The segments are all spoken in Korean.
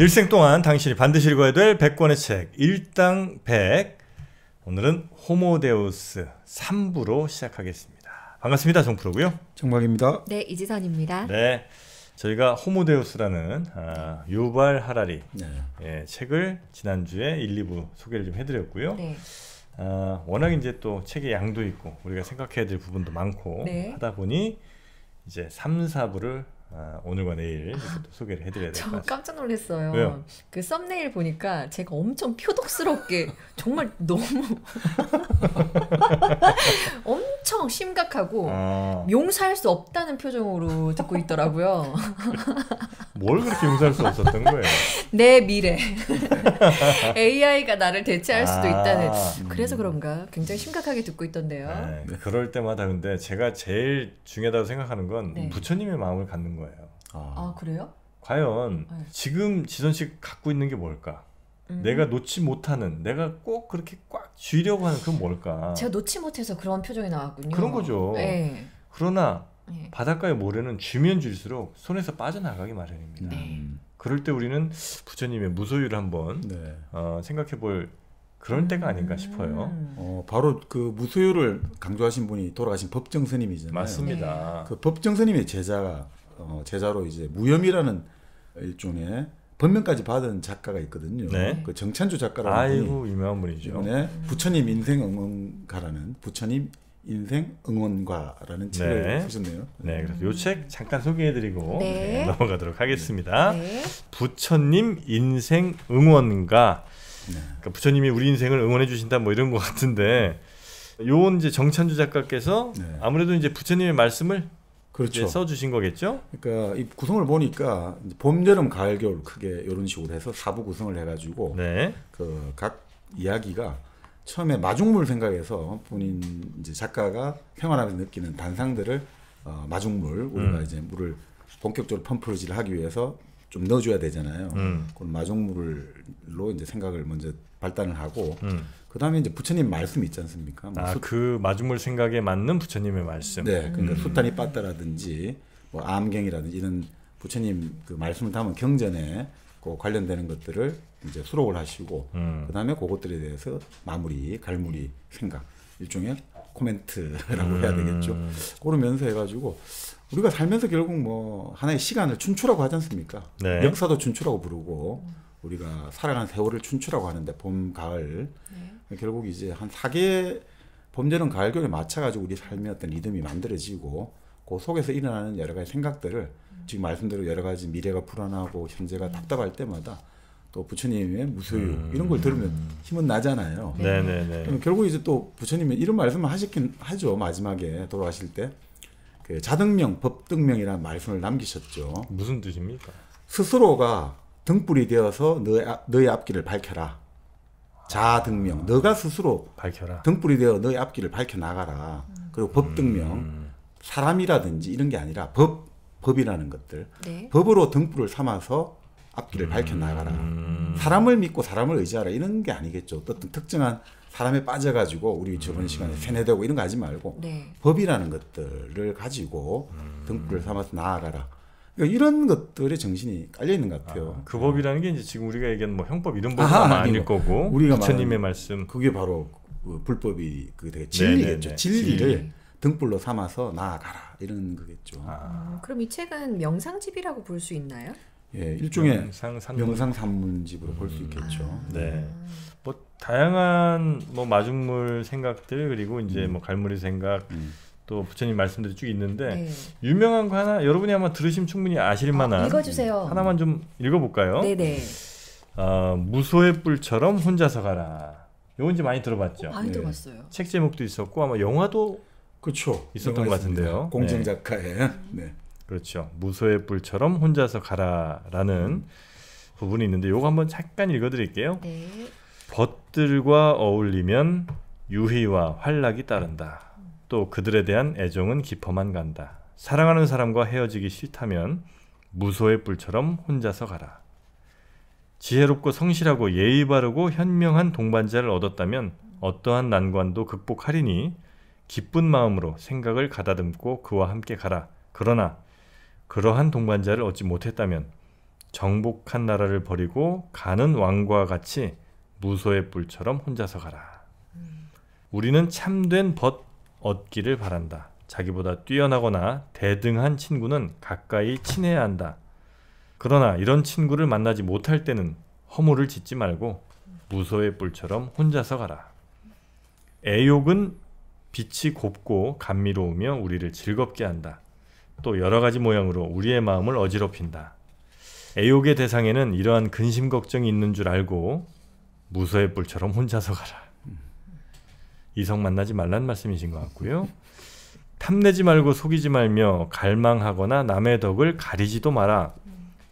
일생 동안 당신이 반드시 읽어야 될 100권의 책1당100 오늘은 호모데우스 3부로 시작하겠습니다. 반갑습니다. 정프로고요. 정박입니다. 네, 이지선입니다. 네. 저희가 호모데우스라는 아, 유발 하라리 네. 예, 책을 지난주에 1, 2부 소개를 좀 해드렸고요. 네. 아, 워낙 이제 또 책의 양도 있고 우리가 생각해야 될 부분도 많고 네. 하다 보니 이제 3, 4부를 아, 오늘과 내일 이렇게 아, 소개를 해드려야 될 것 같아요. 깜짝 놀랐어요. 왜요? 그 썸네일 보니까 제가 엄청 표독스럽게 정말 너무 엄청 심각하고 아. 용서할 수 없다는 표정으로 듣고 있더라고요. 뭘 그렇게 용서할 수 없었던 거예요? 내 미래 AI가 나를 대체할 아. 수도 있다는 음. 그래서 그런가 굉장히 심각하게 듣고 있던데요. 네, 그럴 때마다 근데 제가 제일 중요하다고 생각하는 건 네. 부처님의 마음을 갖는 거. 아. 아, 그래요? 과연 네. 지금 지선 씨 갖고 있는 게 뭘까? 음. 내가 놓지 못하는, 내가 꼭 그렇게 꽉 쥐려고 하는 그건 뭘까? 제가 놓지 못해서 그런 표정이 나왔군요. 그런 거죠. 네. 그러나 네. 바닷가의 모래는 쥐면 쥘수록 손에서 빠져나가기 마련입니다. 네. 음. 그럴 때 우리는 부처님의 무소유를 한번 네. 어, 생각해 볼 그런 때가 아닌가 싶어요. 음. 어, 바로 그 무소유를 강조하신 분이 돌아가신 법정 스님이잖아요. 맞습니다. 네. 그 법정 스님의 제자가 어, 제자로 이제 무혐의라는 일종의 법명까지 받은 작가가 있거든요. 네. 그 정찬주 작가라는 아이고 유명한 분이죠. 네. 부처님 인생 응원가라는 부처님 인생 응원과라는 책을 네. 쓰셨네요. 네, 그래서 이책 잠깐 소개해드리고 네. 네. 넘어가도록 하겠습니다. 네. 부처님 인생 응원가. 네. 그러니까 부처님이 우리 인생을 응원해 주신다 뭐 이런 것 같은데 요 이제 정찬주 작가께서 아무래도 이제 부처님의 말씀을 그렇죠. 써주신 거겠죠? 그러니까 이 구성을 보니까 봄, 여름, 가을, 겨울 크게 이런 식으로 해서 사부 구성을 해가지고 네. 그각 이야기가 처음에 마중물 생각해서 본인 이제 작가가 생활하면서 느끼는 단상들을 어, 마중물 우리가 음. 이제 물을 본격적으로 펌프질을 하기 위해서 좀 넣어줘야 되잖아요. 음. 그런 마중물로 이제 생각을 먼저 발단을 하고 음. 그 다음에 이제 부처님 말씀 이 있지 않습니까? 뭐 아, 수... 그 마중물 생각에 맞는 부처님의 말씀. 네, 그러니까 음. 수탄이 빠따라든지 뭐 암경이라든지 이런 부처님 그 말씀을 담은 경전에 그 관련되는 것들을 이제 수록을 하시고 음. 그 다음에 그것들에 대해서 마무리, 갈무리 생각 일종의 코멘트라고 해야 음. 되겠죠. 그러면서 해가지고 우리가 살면서 결국 뭐 하나의 시간을 춘추라고 하지 않습니까? 네. 역사도 춘추라고 부르고 우리가 살아간 세월을 춘추라고 하는데 봄, 가을 네. 결국 이제 한 사계 봄여는 가을 겨울에 맞춰가지고 우리 삶의 어떤 리듬이 만들어지고 그 속에서 일어나는 여러 가지 생각들을 음. 지금 말씀대로 여러 가지 미래가 불안하고 현재가 네. 답답할 때마다 또 부처님의 무소유 음. 이런 걸 들으면 힘은 나잖아요. 네네네. 네, 네. 결국 이제 또 부처님은 이런 말씀을 하시긴 하죠 마지막에 돌아가실 때그 자등명, 법등명이라는 말씀을 남기셨죠. 무슨 뜻입니까? 스스로가 등불이 되어서 너의, 너의 앞길을 밝혀라. 자등명. 아, 너가 스스로 밝혀라. 등불이 되어 너의 앞길을 밝혀 나가라. 그리고 법등명. 음. 사람이라든지 이런 게 아니라 법, 법이라는 것들. 네. 법으로 등불을 삼아서 앞길을 음. 밝혀 나가라. 사람을 믿고 사람을 의지하라. 이런 게 아니겠죠. 어떤 특정한 사람에 빠져가지고 우리 저번 음. 시간에 세뇌되고 이런 거 하지 말고 네. 법이라는 것들을 가지고 음. 등불을 삼아서 나아가라. 그러니까 이런 것들의 정신이 깔려 있는 것 같아요. 아, 그 법이라는 게 이제 지금 우리가 얘기하뭐 형법 이런 법은 아아닐 거고 우리가 부처님의 말씀 그게 바로 그 불법이 그 되게 진리겠죠. 네네네. 네, 네. 진리를 진리. 등불로 삼아서 나아가라 이런 거겠죠. 아. 음, 그럼 이 책은 명상집이라고 볼 수 있나요? 예, 일종의 명상 산문. 집으로 볼 수 있겠죠. 음. 네. 아. 뭐 다양한 뭐 마중물 생각들 그리고 이제 음. 뭐 갈무리 생각 음. 또 부처님 말씀들이 쭉 있는데 네. 유명한 거 하나 여러분이 아마 들으시면 충분히 아실 아, 만한 아, 읽어주세요. 하나만 좀 읽어볼까요? 네네. 어, 네. 아, 무소의 뿔처럼 혼자서 가라. 요건 이 많이 들어봤죠. 어, 많이 네. 들어봤어요. 책 제목도 있었고 아마 영화도 그렇죠. 있었던 것 같은데요. 네. 공정 작가의 네. 네. 그렇죠. 무소의 뿔처럼 혼자서 가라라는 음. 부분이 있는데 요거 한번 잠깐 읽어드릴게요. 네. 벗들과 어울리면 유희와 활락이 따른다. 또 그들에 대한 애정은 깊어만 간다. 사랑하는 사람과 헤어지기 싫다면 무소의 뿔처럼 혼자서 가라. 지혜롭고 성실하고 예의 바르고 현명한 동반자를 얻었다면 어떠한 난관도 극복하리니 기쁜 마음으로 생각을 가다듬고 그와 함께 가라. 그러나 그러한 동반자를 얻지 못했다면 정복한 나라를 버리고 가는 왕과 같이 무소의 뿔처럼 혼자서 가라. 우리는 참된 벗 얻기를 바란다. 자기보다 뛰어나거나 대등한 친구는 가까이 친해야 한다. 그러나 이런 친구를 만나지 못할 때는 허물을 짓지 말고 무소의 뿔처럼 혼자서 가라. 애욕은 빛이 곱고 감미로우며 우리를 즐겁게 한다. 또 여러 가지 모양으로 우리의 마음을 어지럽힌다. 애욕의 대상에는 이러한 근심 걱정이 있는 줄 알고 무서의 뿔처럼 혼자서 가라. 이성 만나지 말란 말씀이신 것 같고요. 탐내지 말고 속이지 말며 갈망하거나 남의 덕을 가리지도 마라.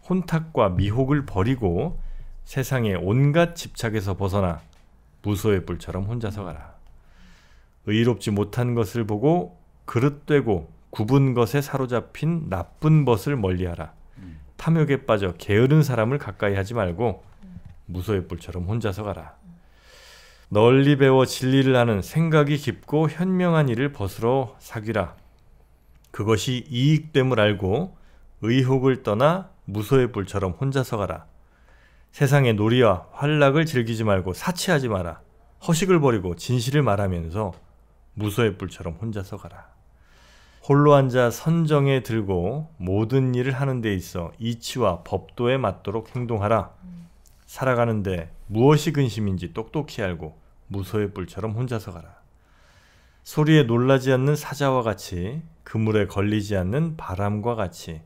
혼탁과 미혹을 버리고 세상의 온갖 집착에서 벗어나 무소의 뿔처럼 혼자서 가라. 의롭지 못한 것을 보고 그릇되고 굽은 것에 사로잡힌 나쁜 것을 멀리하라. 탐욕에 빠져 게으른 사람을 가까이 하지 말고 무소의 뿔처럼 혼자서 가라. 널리 배워 진리를 아는 생각이 깊고 현명한 일을 벗으로 사귀라. 그것이 이익됨을 알고 의혹을 떠나 무소의 뿔처럼 혼자서 가라. 세상의 놀이와 활락을 즐기지 말고 사치하지 마라. 허식을 버리고 진실을 말하면서 무소의 뿔처럼 혼자서 가라. 홀로 앉아 선정에 들고 모든 일을 하는 데 있어 이치와 법도에 맞도록 행동하라. 음. 살아가는데 무엇이 근심인지 똑똑히 알고 무소의 뿔처럼 혼자서 가라. 소리에 놀라지 않는 사자와 같이 그물에 걸리지 않는 바람과 같이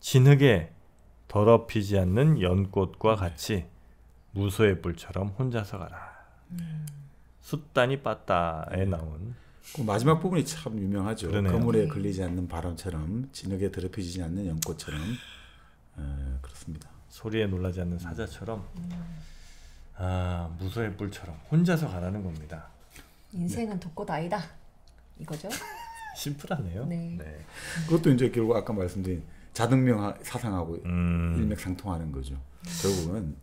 진흙에 더럽히지 않는 연꽃과 같이 무소의 뿔처럼 혼자서 가라. 음. 숫단이 빠따에 나온 그 마지막 부분이 참 유명하죠. 그러네요. 그물에 걸리지 않는 바람처럼 진흙에 더럽히지 않는 연꽃처럼 에, 그렇습니다. 소리에 놀라지 않는 음. 사자처럼 음. 아 무소의 뿔처럼 혼자서 가라는 겁니다. 인생은 독고다이다 이거죠? 심플하네요. 네. 네. 그것도 이제 결국 아까 말씀드린 자등명 사상하고 음. 일맥상통하는 거죠. 결국은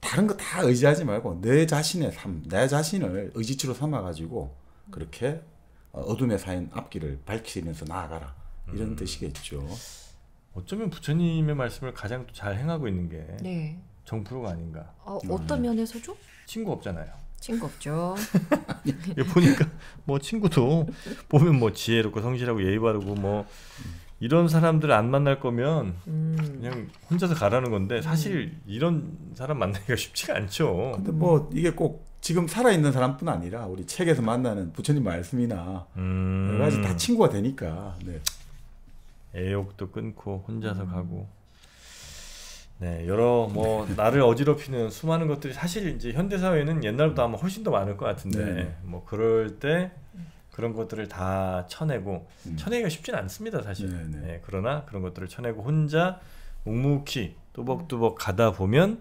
다른 거 다 의지하지 말고 내 자신의 삶, 내 자신을 의지치로 삼아 가지고 그렇게 어, 어둠의 사인 앞길을 밝히면서 나아가라 이런 음. 뜻이겠죠. 어쩌면 부처님의 말씀을 가장 잘 행하고 있는 게 네. 정프로가 아닌가. 어, 떤 네. 면에서죠? 친구 없잖아요. 친구 없죠. 보니까 뭐 친구도 보면 뭐 지혜롭고 성실하고 예의 바르고 뭐 이런 사람들을 안 만날 거면 음. 그냥 혼자서 가라는 건데 음. 사실 이런 사람 만나기가 쉽지가 않죠. 근데 뭐 이게 꼭 지금 살아있는 사람뿐 아니라 우리 책에서 만나는 부처님 말씀이나 음. 여러 가지 다 친구가 되니까. 네. 애욕도 끊고 혼자서 음. 가고 네 여러 뭐 나를 어지럽히는 수많은 것들이 사실 이제 현대 사회는 옛날보다 아마 훨씬 더 많을 것 같은데 네. 뭐 그럴 때 그런 것들을 다 쳐내고 음. 쳐내기가 쉽진 않습니다 사실 네, 네. 네 그러나 그런 것들을 쳐내고 혼자 묵묵히 뚜벅뚜벅 가다 보면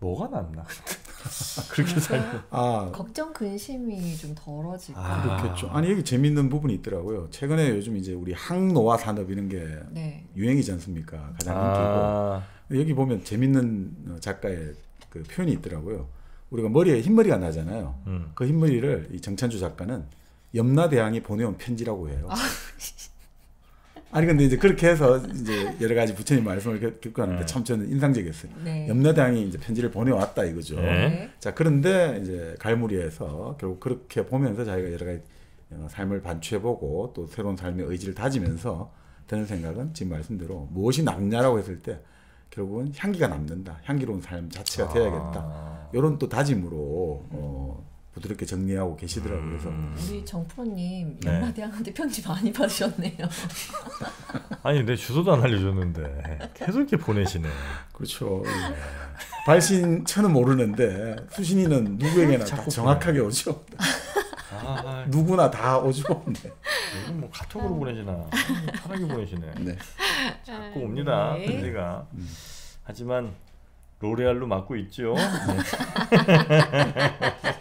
뭐가 낫나 그렇게 살고. 아 걱정 근심이 좀 덜어지고. 아, 그렇겠죠. 아니 여기 재밌는 부분이 있더라고요. 최근에 요즘 이제 우리 항노화 산업 이런 게 네. 유행이지 않습니까? 가장 인기고 아. 여기 보면 재밌는 어, 작가의 그 표현이 있더라고요. 우리가 머리에 흰머리가 나잖아요. 음. 그 흰머리를 이 정찬주 작가는 염라대왕이 보내온 편지라고 해요. 아. 아니 근데 이제 그렇게 해서 이제 여러 가지 부처님 말씀을 듣고 하는데 네. 참 저는 인상적이었어요. 네. 염려당이 이제 편지를 보내왔다 이거죠. 네. 네. 자 그런데 이제 갈무리에서 결국 그렇게 보면서 자기가 여러 가지 어, 삶을 반추해보고 또 새로운 삶의 의지를 다지면서 드는 생각은 지금 말씀대로 무엇이 남냐라고 했을 때 결국은 향기가 남는다. 향기로운 삶 자체가 되어야겠다. 아. 이런 또 다짐으로 어, 부드럽게 정리하고 계시더라고요. 그래서 음. 우리 정프로님 연마디 하는데 편지 많이 받으셨네요. 아니 내 주소도 안 알려줬는데 계속 이렇게 보내시네. 그렇죠. 발신 차는 모르는데 수신이는 누구에게나 다 정확하게 오죠. 아, 누구나 다 오죠. 네. 뭐 카톡으로 아. 보내시나 편하게 보내시네. 네. 자꾸 옵니다 아, 네. 편지가. 음. 하지만 로레알로 맡고 있죠. 네.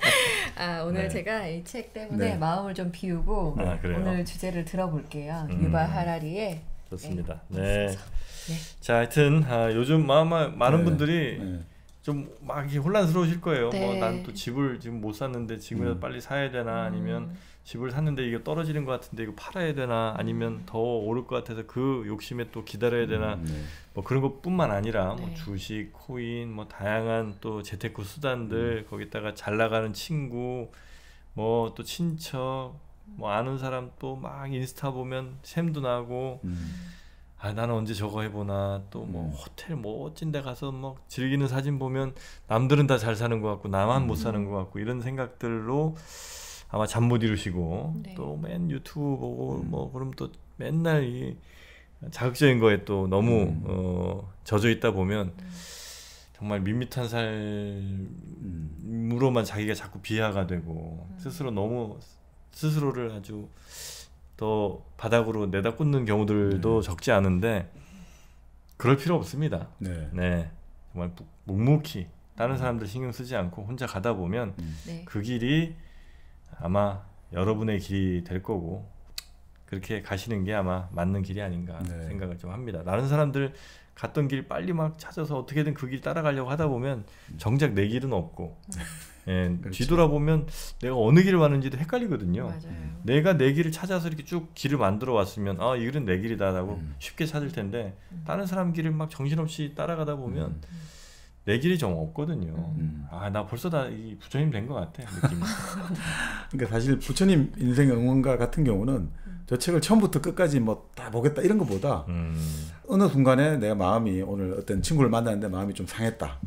아, 오늘 네. 제가 이 책 때문에 네. 마음을 좀 비우고 아, 오늘 주제를 들어볼게요. 음. 유바 하라리의 좋습니다. 네. 네. 네. 자, 하여튼 아, 요즘 마마, 많은 네. 분들이 네. 좀막 혼란스러우실 거예요. 뭐난또 집을 지금 못 샀는데 지금이라도 음. 빨리 사야 되나 아니면 음. 집을 샀는데 이게 떨어지는 것 같은데 이거 팔아야 되나 아니면 음. 더 오를 것 같아서 그 욕심에 또 기다려야 되나 음, 네. 뭐 그런 것뿐만 아니라 뭐 네. 뭐 주식, 코인, 뭐 다양한 또 재테크 수단들 음. 거기다가 잘 나가는 친구, 뭐 또 친척, 뭐 아는 사람 또 막 인스타 보면 샘도 나고 음. 아 나는 언제 저거 해보나 또뭐 음. 호텔 멋진 데 가서 뭐 즐기는 사진 보면 남들은 다 잘 사는 것 같고 나만 못 음. 사는 것 같고 이런 생각들로 아마 잠 못 이루시고 네. 또맨 유튜브 보고 음. 뭐 그럼 또 맨날 이 자극적인 거에 또 너무 음. 어, 젖어 있다 보면 음. 정말 밋밋한 삶으로만 음. 자기가 자꾸 비하가 되고 음. 스스로 너무 스스로를 아주 더 바닥으로 내다 꽂는 경우들도 네. 적지 않은데 그럴 필요 없습니다. 네. 네. 정말 묵묵히 다른 음. 사람들 신경 쓰지 않고 혼자 가다 보면 네. 그 길이 아마 여러분의 길이 될 거고 그렇게 가시는 게 아마 맞는 길이 아닌가 네. 생각을 좀 합니다. 다른 사람들 갔던 길 빨리 막 찾아서 어떻게든 그 길 따라가려고 하다 보면 정작 내 길은 없고 예, 그렇죠. 뒤돌아보면 내가 어느 길을 왔는지도 헷갈리거든요. 맞아요. 내가 내 길을 찾아서 이렇게 쭉 길을 만들어 왔으면 아, 이 길은 내 길이다라고 음. 쉽게 찾을 텐데 음. 다른 사람 길을 막 정신없이 따라가다 보면 음. 내 길이 좀 없거든요. 음. 음. 아나 벌써 다 이 부처님 된 것 같아 느 그러니까 사실 부처님 인생 응원가 같은 경우는 음. 저 책을 처음부터 끝까지 뭐 다 보겠다 이런 것보다 음. 어느 순간에 내가 마음이 오늘 어떤 친구를 만났는데 마음이 좀 상했다.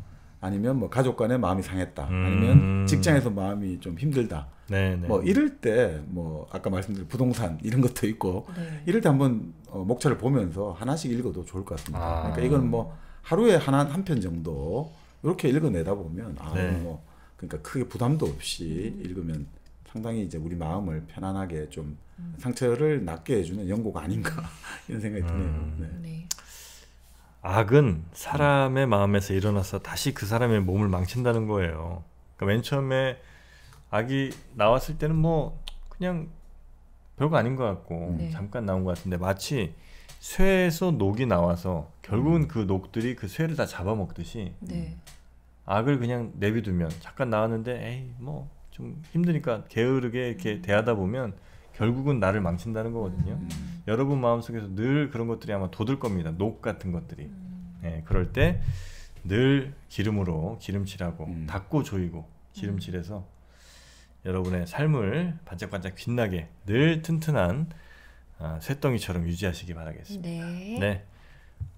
아니면 뭐 가족 간에 마음이 상했다. 아니면 음. 직장에서 마음이 좀 힘들다. 네네. 네. 뭐 이럴 때 뭐 아까 말씀드린 부동산 이런 것도 있고 네. 이럴 때 한번 어, 목차를 보면서 하나씩 읽어도 좋을 것 같습니다. 아. 그러니까 이건 뭐 하루에 하나 한 편 정도 이렇게 읽어내다 보면 아, 네. 뭐 그러니까 크게 부담도 없이 읽으면 상당히 이제 우리 마음을 편안하게 좀 음. 상처를 낫게 해주는 연고가 아닌가 이런 생각이 드네요. 음. 네. 네. 악은 사람의 마음에서 일어나서 다시 그 사람의 몸을 망친다는 거예요. 그러니까 맨 처음에 악이 나왔을 때는 뭐 그냥 별거 아닌 것 같고 음. 네. 잠깐 나온 것 같은데 마치 쇠에서 녹이 나와서 결국은 음. 그 녹들이 그 쇠를 다 잡아먹듯이 네. 음. 악을 그냥 내비두면 잠깐 나왔는데 에이 뭐 좀 힘드니까 게으르게 이렇게 음. 대하다 보면 결국은 나를 망친다는 거거든요. 음. 여러분 마음속에서 늘 그런 것들이 아마 돋을 겁니다. 녹 같은 것들이. 음. 예, 그럴 때 늘 기름으로 기름칠하고 음. 닦고 조이고 기름칠해서 음. 여러분의 삶을 반짝반짝 빛나게 늘 튼튼한 아, 쇳덩이처럼 유지하시기 바라겠습니다. 네. 네.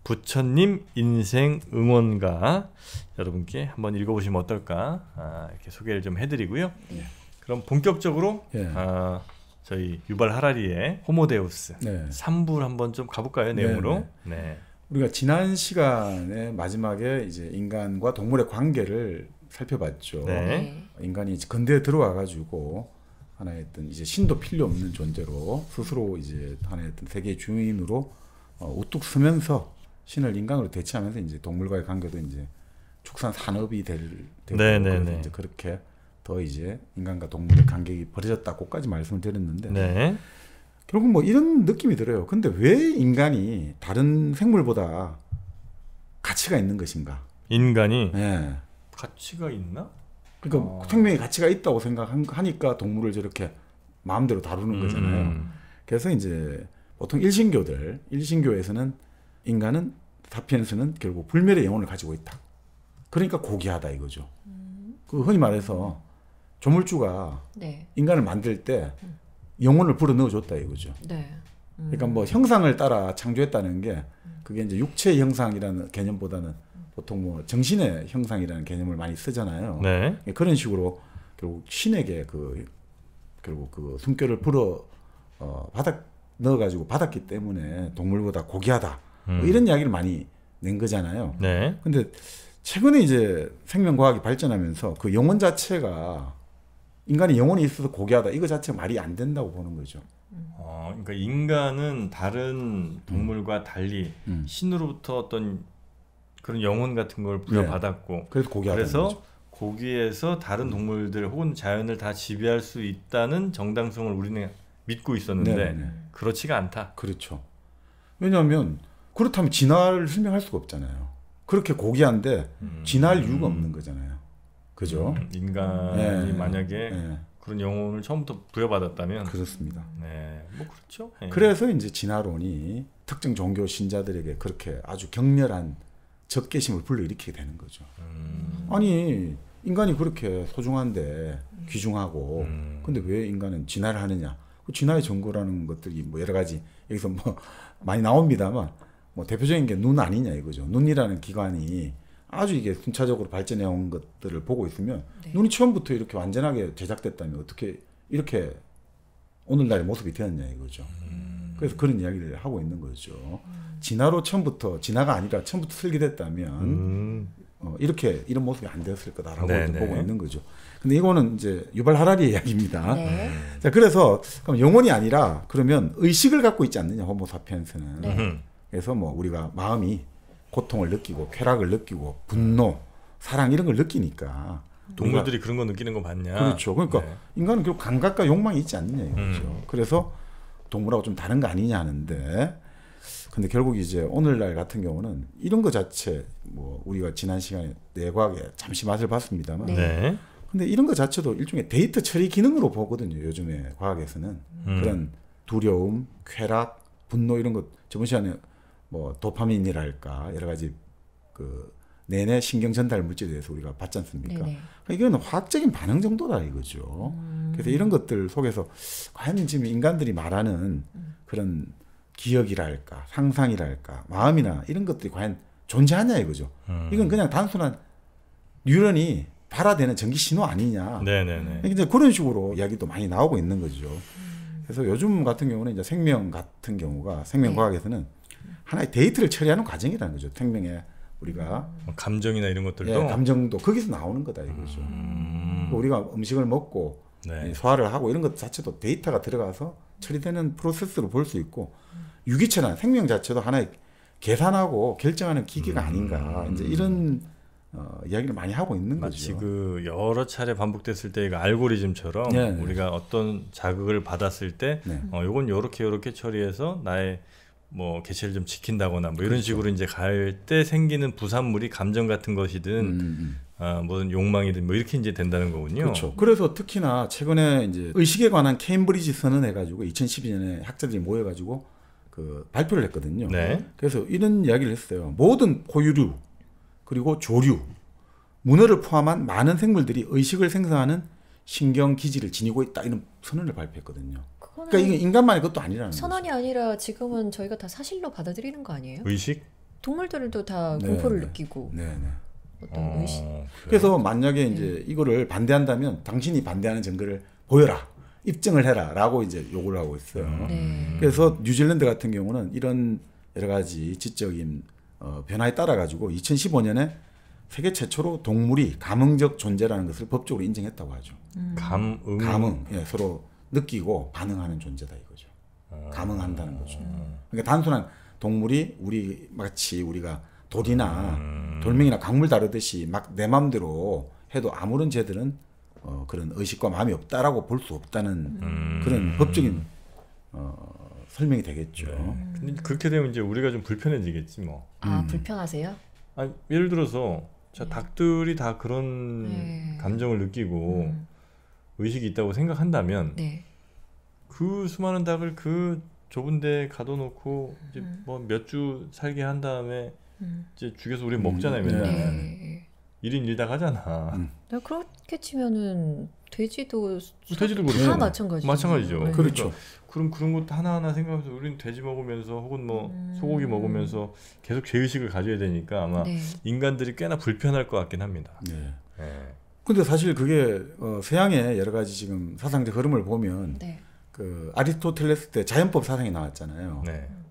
부처님 인생 응원가 여러분께 한번 읽어보시면 어떨까 아, 이렇게 소개를 좀 해드리고요. 네. 그럼 본격적으로 네. 아, 저희 유발 하라리의 호모데우스 네. 3부를 한번 좀 가볼까요 네, 내용으로? 네. 네. 우리가 지난 시간에 마지막에 이제 인간과 동물의 관계를 살펴봤죠. 네. 인간이 이제 근대에 들어와 가지고 하나의 어떤 이제 신도 필요 없는 존재로 스스로 이제 하나의 어떤 세계 주인으로 어, 우뚝 서면서 신을 인간으로 대체하면서 이제 동물과의 관계도 이제 축산 산업이 될 되고 네, 네, 네. 이제 그렇게 더 이제 인간과 동물의 관계가 벌어졌다고까지 말씀을 드렸는데 네. 결국 뭐 이런 느낌이 들어요. 근데 왜 인간이 다른 생물보다 가치가 있는 것인가? 인간이 네. 가치가 있나? 그러니까 어. 생명의 가치가 있다고 생각하니까 동물을 저렇게 마음대로 다루는 거잖아요. 음. 그래서 이제 보통 일신교들, 일신교에서는 인간은 사피엔스는 결국 불멸의 영혼을 가지고 있다. 그러니까 고귀하다 이거죠. 음. 그 흔히 말해서 조물주가 네. 인간을 만들 때 영혼을 불어 넣어줬다 이거죠. 네. 그러니까 음. 그러니까 뭐 형상을 따라 창조했다는 게 음. 그게 이제 육체의 형상이라는 개념보다는 보통 뭐 정신의 형상이라는 개념을 많이 쓰잖아요. 네. 예, 그런 식으로 결국 신에게 그 결국 그 숨결을 불어 어, 받았 넣어가지고 받았기 때문에 동물보다 고귀하다 뭐 음. 뭐 이런 이야기를 많이 낸 거잖아요. 네. 근데 최근에 이제 생명과학이 발전하면서 그 영혼 자체가 인간의 영혼이 있어서 고귀하다 이거 자체가 말이 안 된다고 보는 거죠. 어, 그러니까 인간은 다른 음. 동물과 달리 음. 신으로부터 어떤 그런 영혼 같은 걸 네. 부여받았고 네. 그래서 고기 그래서 고기에서 다른 동물들 혹은 자연을 다 지배할 수 있다는 정당성을 우리는 믿고 있었는데 네네. 네. 그렇지가 않다. 그렇죠. 왜냐하면 그렇다면 진화를 설명할 수가 없잖아요. 그렇게 고귀한데 음. 진화할 음. 이유가 없는 거잖아요. 그죠? 음, 인간이 네. 만약에 네. 그런 영혼을 처음부터 부여받았다면 그렇습니다. 네, 뭐 그렇죠. 네. 그래서 이제 진화론이 특정 종교 신자들에게 그렇게 아주 격렬한 적개심을 불러일으키게 되는 거죠. 음. 아니 인간이 그렇게 소중한데 음. 귀중하고 음. 근데 왜 인간은 진화를 하느냐? 그 진화의 정거라는 것들이 뭐 여러 가지 여기서 뭐 많이 나옵니다만 뭐 대표적인 게 눈 아니냐 이거죠. 눈이라는 기관이 아주 이게 순차적으로 발전해 온 것들을 보고 있으면 네. 눈이 처음부터 이렇게 완전하게 제작됐다면 어떻게 이렇게 오늘날의 모습이 되었냐 이거죠. 음. 그래서 그런 이야기를 하고 있는 거죠. 음. 진화로 처음부터 진화가 아니라 처음부터 설계됐다면 음. 어, 이렇게 이런 모습이 안되었을 거다라고 네, 네. 보고 있는 거죠. 근데 이거는 이제 유발 하라리 의 이야기입니다. 네. 음. 자 그래서 그럼 영혼이 아니라 그러면 의식을 갖고 있지 않느냐 호모사피엔스는. 네. 그래서 뭐 우리가 마음이 고통을 느끼고 쾌락을 느끼고 분노, 사랑 이런 걸 느끼니까 동물들이 그런 거 느끼는 거 맞냐? 그렇죠. 그러니까 네. 인간은 결국 감각과 욕망이 있지 않느냐 이거죠. 음. 그래서 동물하고 좀 다른 거 아니냐 하는데 근데 결국 이제 오늘날 같은 경우는 이런 것 자체 뭐 우리가 지난 시간에 내과학에 잠시 맛을 봤습니다만 네. 근데 이런 것 자체도 일종의 데이터 처리 기능으로 보거든요 요즘에 과학에서는 음. 그런 두려움 쾌락 분노 이런 것 저번 시간에 뭐 도파민이랄까 여러 가지 그 내내 신경 전달 물질에 대해서 우리가 봤지 않습니까? 그러니까 이건 화학적인 반응 정도다 이거죠. 음. 그래서 이런 것들 속에서 과연 지금 인간들이 말하는 음. 그런 기억이랄까, 상상이랄까, 마음이나 이런 것들이 과연 존재하냐 이거죠. 음. 이건 그냥 단순한 뉴런이 발화되는 전기 신호 아니냐. 네네네. 이제 그런 식으로 이야기도 많이 나오고 있는 거죠. 그래서 요즘 같은 경우는 이제 생명 같은 경우가 생명과학에서는 네. 하나의 데이트를 처리하는 과정이라는 거죠. 생명에 우리가 음. 감정이나 이런 것들도 예, 감정도 거기서 나오는 거다 이거죠. 음. 우리가 음식을 먹고 네. 소화를 하고 이런 것 자체도 데이터가 들어가서 처리되는 프로세스로 볼 수 있고 유기체나 생명 자체도 하나의 계산하고 결정하는 기계가 음. 아닌가 이제 이런 어, 이야기를 많이 하고 있는 마치 거죠. 그 여러 차례 반복됐을 때그 알고리즘처럼 네, 네. 우리가 어떤 자극을 받았을 때 네. 어, 요건 요렇게 요렇게 처리해서 나의 뭐 개체를 좀 지킨다거나 뭐 이런 그렇죠. 식으로 이제 갈 때 생기는 부산물이 감정 같은 것이든 음, 음, 음. 아, 뭐든 욕망이든 뭐 이렇게 이제 된다는 거군요. 그렇죠. 그래서 특히나 최근에 이제 의식에 관한 케임브리지 선언해 가지고 2012년에 학자들이 모여 가지고 그 발표를 했거든요. 네. 그래서 이런 이야기를 했어요. 모든 포유류 그리고 조류 문어를 포함한 많은 생물들이 의식을 생성하는 신경 기지를 지니고 있다 이런 선언을 발표했거든요. 그러니까 이게 인간만의 것도 아니라는 선언이 거죠. 아니라 지금은 저희가 다 사실로 받아들이는 거 아니에요? 의식? 동물들도 다 네, 공포를 네. 느끼고. 네네. 네. 어떤 어, 의식. 그래서 만약에 이제 이거를 반대한다면 당신이 반대하는 증거를 보여라. 입증을 해라라고 이제 요구를 하고 있어요. 음. 네. 그래서 뉴질랜드 같은 경우는 이런 여러 가지 지적인 어, 변화에 따라 가지고 2015년에 세계 최초로 동물이 감응적 존재라는 것을 법적으로 인정했다고 하죠. 음. 감응. 감응. 예, 서로 느끼고 반응하는 존재다 이거죠. 아. 감응한다는 거죠. 음. 그러니까 단순한 동물이 우리 마치 우리가 돌이나 음. 돌멩이나 강물 다루듯이 막 내 마음대로 해도 아무런 죄들은 어, 그런 의식과 마음이 없다라고 볼 수 없다는 음. 그런 법적인 어, 설명이 되겠죠. 네. 근데 그렇게 되면 이제 우리가 좀 불편해지겠지 뭐. 아 음. 불편하세요? 아 예를 들어서 자, 네. 닭들이 다 그런 네. 감정을 느끼고 음. 의식이 있다고 생각한다면 네. 그 수많은 닭을 그 좁은데 가둬놓고 이제 음. 뭐몇 주 살게 한 다음에 음. 이제 죽여서 우리 먹잖아요 음. 맨날. 네. 1인 1닭 하잖아. 음. 네, 그렇게 치면은 돼지도 뭐 돼지도 그렇죠. 다 마찬가지죠. 마찬가지죠. 네. 그렇죠. 그러니까 그럼 그런 것도 하나하나 생각해서 우리는 돼지 먹으면서 혹은 뭐 음. 소고기 먹으면서 계속 죄의식을 가져야 되니까 아마 네. 인간들이 꽤나 불편할 것 같긴 합니다. 네. 네. 근데 사실 그게 어, 서양의 여러 가지 지금 사상적 흐름을 보면 네. 그 아리스토텔레스 때 자연법 사상이 나왔잖아요.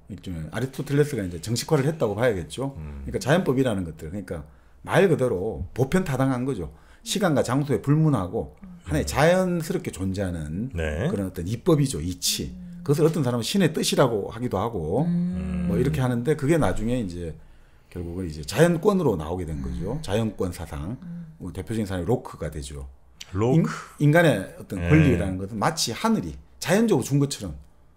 일종 네. 아리스토텔레스가 이제 정식화를 했다고 봐야겠죠. 음. 그러니까 자연법이라는 것들 그러니까 말 그대로 보편 타당한 거죠. 시간과 장소에 불문하고 하나의 음. 자연스럽게 존재하는 네. 그런 어떤 입법이죠 이치 그것을 어떤 사람은 신의 뜻이라고 하기도 하고 음. 뭐 이렇게 하는데 그게 나중에 이제 결국은 이제 자연권으로 나오게 된 거죠 음. 자연권 사상 음. 뭐 대표적인 사람이 로크가 되죠 로크 인, 간의 어떤 네. 권리라는 것은 마치 하늘이 자연적으로 준 것처럼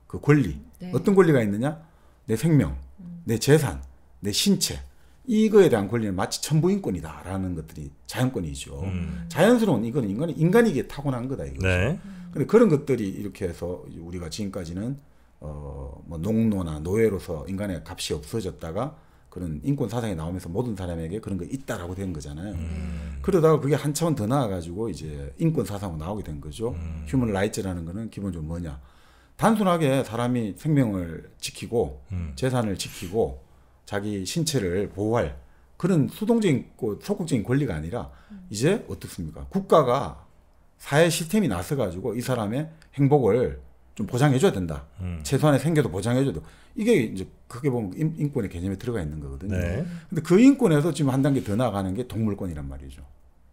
그 권리 네. 어떤 권리가 있느냐 내 생명 내 재산 내 신체 이거에 대한 권리는 마치 천부인권이다라는 것들이 자연권이죠. 음. 자연스러운 이건 인간이 인간이기에 타고난 거다 이거죠. 네. 근데 그런 것들이 이렇게 해서 우리가 지금까지는 어뭐 농노나 노예로서 인간의 값이 없어졌다가 그런 인권 사상이 나오면서 모든 사람에게 그런 거 있다라고 된 거잖아요. 음. 그러다가 그게 한 차원 더 나아가지고 이제 인권 사상으로 나오게 된 거죠. 음. 휴먼 라이츠라는 거는 기본적으로 뭐냐? 단순하게 사람이 생명을 지키고 음. 재산을 지키고 자기 신체를 보호할 그런 수동적인 소극적인 권리가 아니라 이제 어떻습니까? 국가가 사회 시스템이 나서 가지고 이 사람의 행복을 좀 보장해줘야 된다. 음. 최소한의 생계도 보장해줘도 이게 이제 크게 보면 인, 권의 개념에 들어가 있는 거거든요. 네. 근데 그 인권에서 지금 한 단계 더 나아가는 게 동물권이란 말이죠.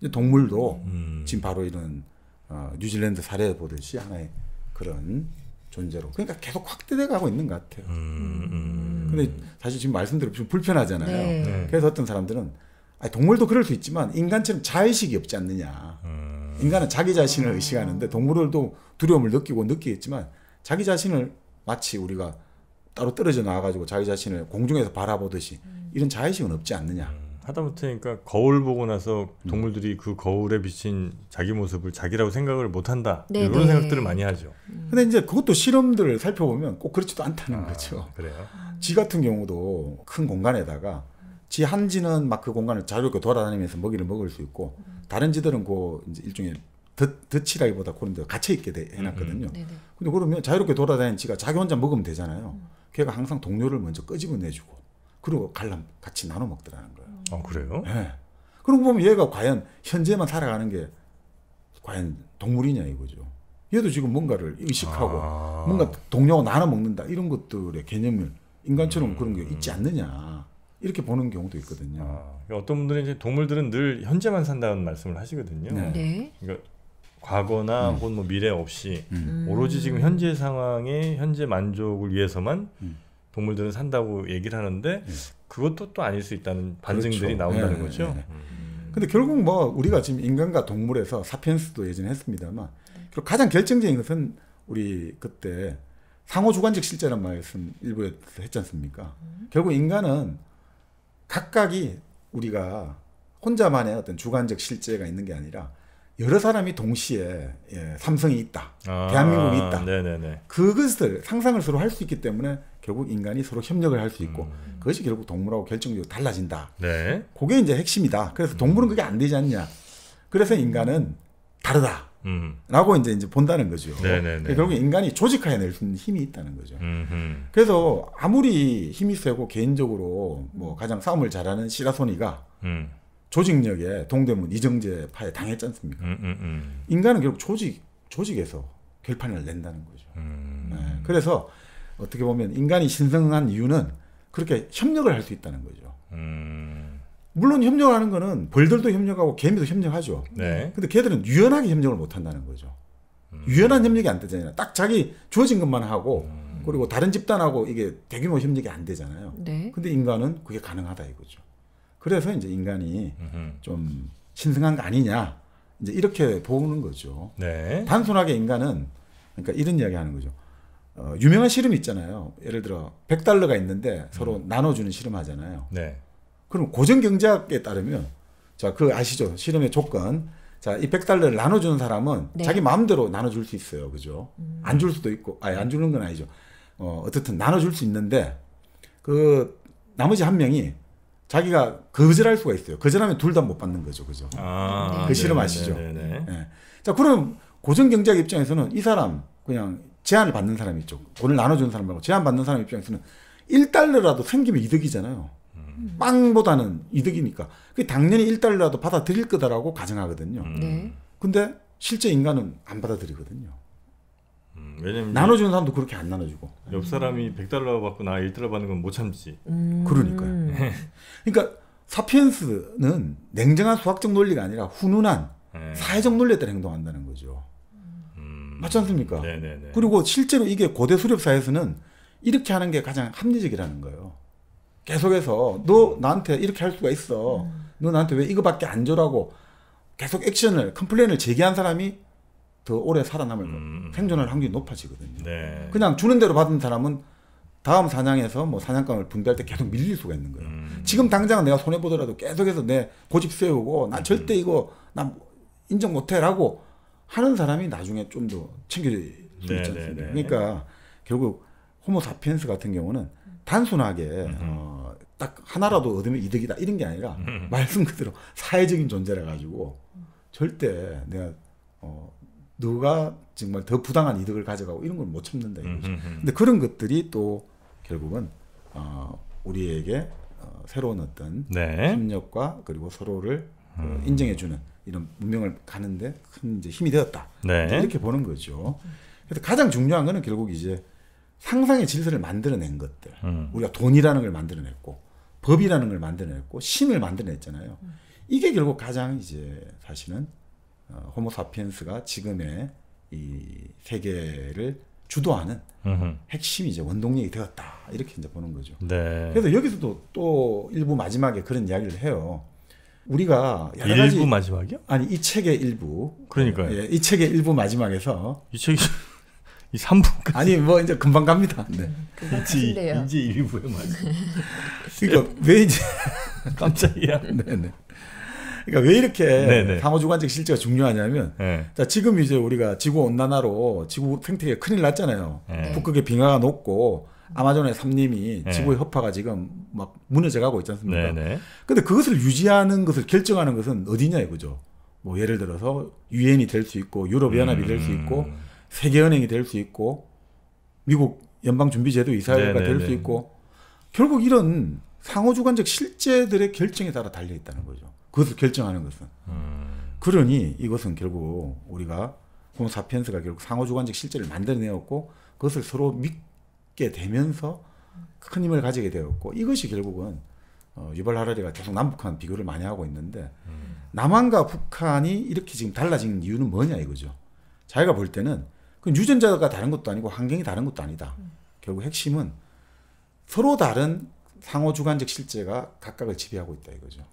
이제 동물도 음. 지금 바로 이런 어, 뉴질랜드 사례 보듯이 하나의 그런 존재로. 그러니까 계속 확대돼 가고 있는 것 같아요. 음. 음. 근데 사실 지금 말씀대로 좀 불편하잖아요. 네. 네. 그래서 어떤 사람들은 아니, 동물도 그럴 수 있지만 인간처럼 자의식이 없지 않느냐. 음. 인간은 자기 자신을 의식하는데 동물들도 두려움을 느끼고 느끼겠지만 자기 자신을 마치 우리가 따로 떨어져 나와가지고 자기 자신을 공중에서 바라보듯이 음. 이런 자의식은 없지 않느냐. 음. 하다못해 그러니까 거울 보고 나서 음. 동물들이 그 거울에 비친 자기 모습을 자기라고 생각을 못 한다. 네네. 이런 네. 생각들을 많이 하죠. 음. 근데 이제 그것도 실험들을 살펴보면 꼭 그렇지도 않다는 아, 거죠. 그래요. 쥐 같은 경우도 큰 공간에다가 지한지는막 그 공간을 자유롭게 돌아다니면서 먹이를 먹을 수 있고 다른 지들은그 이제 일종의 덫, 이라기보다 그런 데 갇혀 있게 돼, 해놨거든요. 음. 음. 근데 그러면 자유롭게 돌아다니는 지가 자기 혼자 먹으면 되잖아요. 걔가 항상 동료를 먼저 끄집어내주고 그리고 갈람 같이 나눠 먹더라는 거예요. 아, 그래요? 예. 그러고 보면 얘가 과연 현재만 살아가는 게 과연 동물이냐 이거죠. 얘도 지금 뭔가를 의식하고 아. 뭔가 동료와 나눠 먹는다 이런 것들의 개념을 인간처럼 음. 그런 게 있지 않느냐 이렇게 보는 경우도 있거든요. 아, 그러니까 어떤 분들은 이제 동물들은 늘 현재만 산다는 말씀을 하시거든요. 네. 네. 그러니까 과거나 음. 혹은 뭐 미래 없이 음. 음. 오로지 지금 현재 상황에 현재 만족을 위해서만 음. 동물들은 산다고 얘기를 하는데 네. 그것도 또 아닐 수 있다는 그렇죠. 반증들이 그렇죠. 나온다는 네, 거죠. 네. 네. 음. 근데 결국 뭐 우리가 지금 인간과 동물에서 사피엔스도 예전에 했습니다만 그리고 가장 결정적인 것은 우리 그때 상호주관적 실제란 말씀 일부에서 했지 않습니까? 음. 결국 인간은 각각이 우리가 혼자만의 어떤 주관적 실제가 있는 게 아니라 여러 사람이 동시에 예, 삼성이 있다, 아, 대한민국이 있다. 네네네. 그것을 상상을 서로 할 수 있기 때문에 결국 인간이 서로 협력을 할 수 있고 음. 그것이 결국 동물하고 결정적으로 달라진다. 네. 그게 이제 핵심이다. 그래서 동물은 그게 안 되지 않냐. 그래서 인간은 다르다. 음. 라고 이제 이제 본다는 거죠. 네네네. 그러니까 결국 인간이 조직화해낼 수 있는 힘이 있다는 거죠. 음흠. 그래서 아무리 힘이 세고 개인적으로 뭐 가장 싸움을 잘하는 시라소니가 음. 조직력에 동대문 이정재 파에 당했지 않습니까? 음, 음, 음, 인간은 결국 조직 조직에서 결판을 낸다는 거죠. 음. 네. 그래서 어떻게 보면 인간이 신성한 이유는 그렇게 협력을 할 수 있다는 거죠. 음. 물론 협력하는 거는 벌들도 협력하고 개미도 협력하죠. 네. 근데 걔들은 유연하게 협력을 못 한다는 거죠. 음. 유연한 협력이 안 되잖아요. 딱 자기 주어진 것만 하고 음. 그리고 다른 집단하고 이게 대규모 협력이 안 되잖아요. 네. 근데 인간은 그게 가능하다 이거죠. 그래서 이제 인간이 음흠. 좀 신성한 거 아니냐 이제 이렇게 보는 거죠. 네. 단순하게 인간은 그러니까 이런 이야기 하는 거죠. 어, 유명한 씨름 있잖아요. 예를 들어 100달러가 있는데 서로 음. 나눠주는 씨름 하잖아요. 네. 그럼 고정 경제학에 따르면 자 그 아시죠 씨름의 조건 자이 100달러를 나눠주는 사람은 네. 자기 마음대로 나눠줄 수 있어요, 그죠? 음. 안줄 수도 있고 아니안 주는 건 아니죠. 어 어떻든 나눠줄 수 있는데 그 나머지 한 명이 자기가 거절할 수가 있어요. 거절하면 둘 다 못 받는 거죠, 그죠? 아, 그 네. 실험 아시죠? 네. 네, 네, 네. 예. 자 그럼 고정 경제학 입장에서는 이 사람 그냥 제한을 받는 사람 있죠. 돈을 나눠주는 사람 말고 제한받는 사람 입장에서는 1달러라도 생기면 이득이잖아요. 음. 빵보다는 이득이니까. 그 당연히 1달러라도 받아들일 거다라고 가정하거든요. 음. 네. 근데 실제 인간은 안 받아들이거든요. 음, 왜냐면 나눠주는 사람도 그렇게 안 나눠주고. 옆 사람이 100달러 받고 나 1달러 받는 건 못 참지. 음. 그러니까요. 음. 네. 그러니까 사피엔스는 냉정한 수학적 논리가 아니라 훈훈한 네. 사회적 논리에 따라 행동한다는 거죠. 맞지 않습니까? 네네네. 네, 네. 그리고 실제로 이게 고대 수렵사에서는 이렇게 하는 게 가장 합리적이라는 거예요. 계속해서 너 나한테 이렇게 할 수가 있어. 음. 너 나한테 왜 이거밖에 안 줘라고 계속 액션을 컴플레인을 제기한 사람이 더 오래 살아남을 음. 생존할 확률이 높아지거든요. 네. 그냥 주는 대로 받은 사람은 다음 사냥에서 뭐 사냥감을 분배할 때 계속 밀릴 수가 있는 거예요. 음. 지금 당장 내가 손해 보더라도 계속해서 내 고집 세우고 나 절대 이거 나 뭐 인정 못해라고 하는 사람이 나중에 좀 더 챙겨질 수 네, 있지 네, 않습니까? 네. 그러니까 결국 호모사피엔스 같은 경우는 단순하게 음. 어, 딱 하나라도 얻으면 이득이다 이런 게 아니라 음. 말씀 그대로 사회적인 존재라 가지고 절대 내가 어, 누가 정말 더 부당한 이득을 가져가고 이런 걸 못 참는다 음, 이거죠. 음흠. 근데 그런 것들이 또 결국은 어, 우리에게 어, 새로운 어떤 네. 협력과 그리고 서로를 그 음. 인정해주는 이런 문명을 가는데 큰 이제 힘이 되었다. 네. 이렇게 보는 거죠. 그래서 가장 중요한 거는 결국 이제 상상의 질서를 만들어낸 것들. 음. 우리가 돈이라는 걸 만들어냈고 법이라는 걸 만들어냈고 신을 만들어냈잖아요. 이게 결국 가장 이제 사실은 어, 호모사피엔스가 지금의 이 세계를 주도하는 음흠. 핵심이 이제 원동력이 되었다 이렇게 이제 보는 거죠. 네. 그래서 여기서도 또 일부 마지막에 그런 이야기를 해요. 우리가 여러 가지 일부 마지막이요? 아니 이 책의 일부. 그러니까요. 예, 이 책의 일부 마지막에서 이 책이 이 3부까지 아니 뭐 이제 금방 갑니다. 네. 이제 이제 일부에 맞아. 그러니까 왜 이제 깜짝이야. 네네. 네. 그러니까 왜 이렇게 네, 네. 상호 주관적 실제가 중요하냐면 네. 자 지금 이제 우리가 지구 온난화로 지구 생태계 큰일 났잖아요. 네. 북극의 빙하가 녹고 아마존의 삼림이 네. 지구의 허파가 지금 막 무너져 가고 있지 않습니까? 네네. 네. 근데 그것을 유지하는 것을 결정하는 것은 어디냐 이거죠. 뭐 예를 들어서 유엔이 될 수 있고 유럽 연합이 음. 될수 있고 세계은행이 될 수 있고 미국 연방준비제도 이사회가 네, 될수 있고 결국 이런 상호주관적 실제들의 결정에 따라 달려 있다는 거죠. 그것을 결정하는 것은. 음. 그러니 이것은 결국 우리가 호모사피엔스가 결국 상호주관적 실제를 만들어내었고 그것을 서로 믿고 게 되면서 큰 힘을 가지게 되었고 이것이 결국은 어, 유발 하라리가 계속 남북한 비교를 많이 하고 있는데 음. 남한과 북한이 이렇게 지금 달라진 이유는 뭐냐 이거죠. 자기가 볼 때는 그 유전자가 다른 것도 아니고 환경이 다른 것도 아니다. 음. 결국 핵심은 서로 다른 상호 주관적 실제가 각각을 지배하고 있다 이거죠.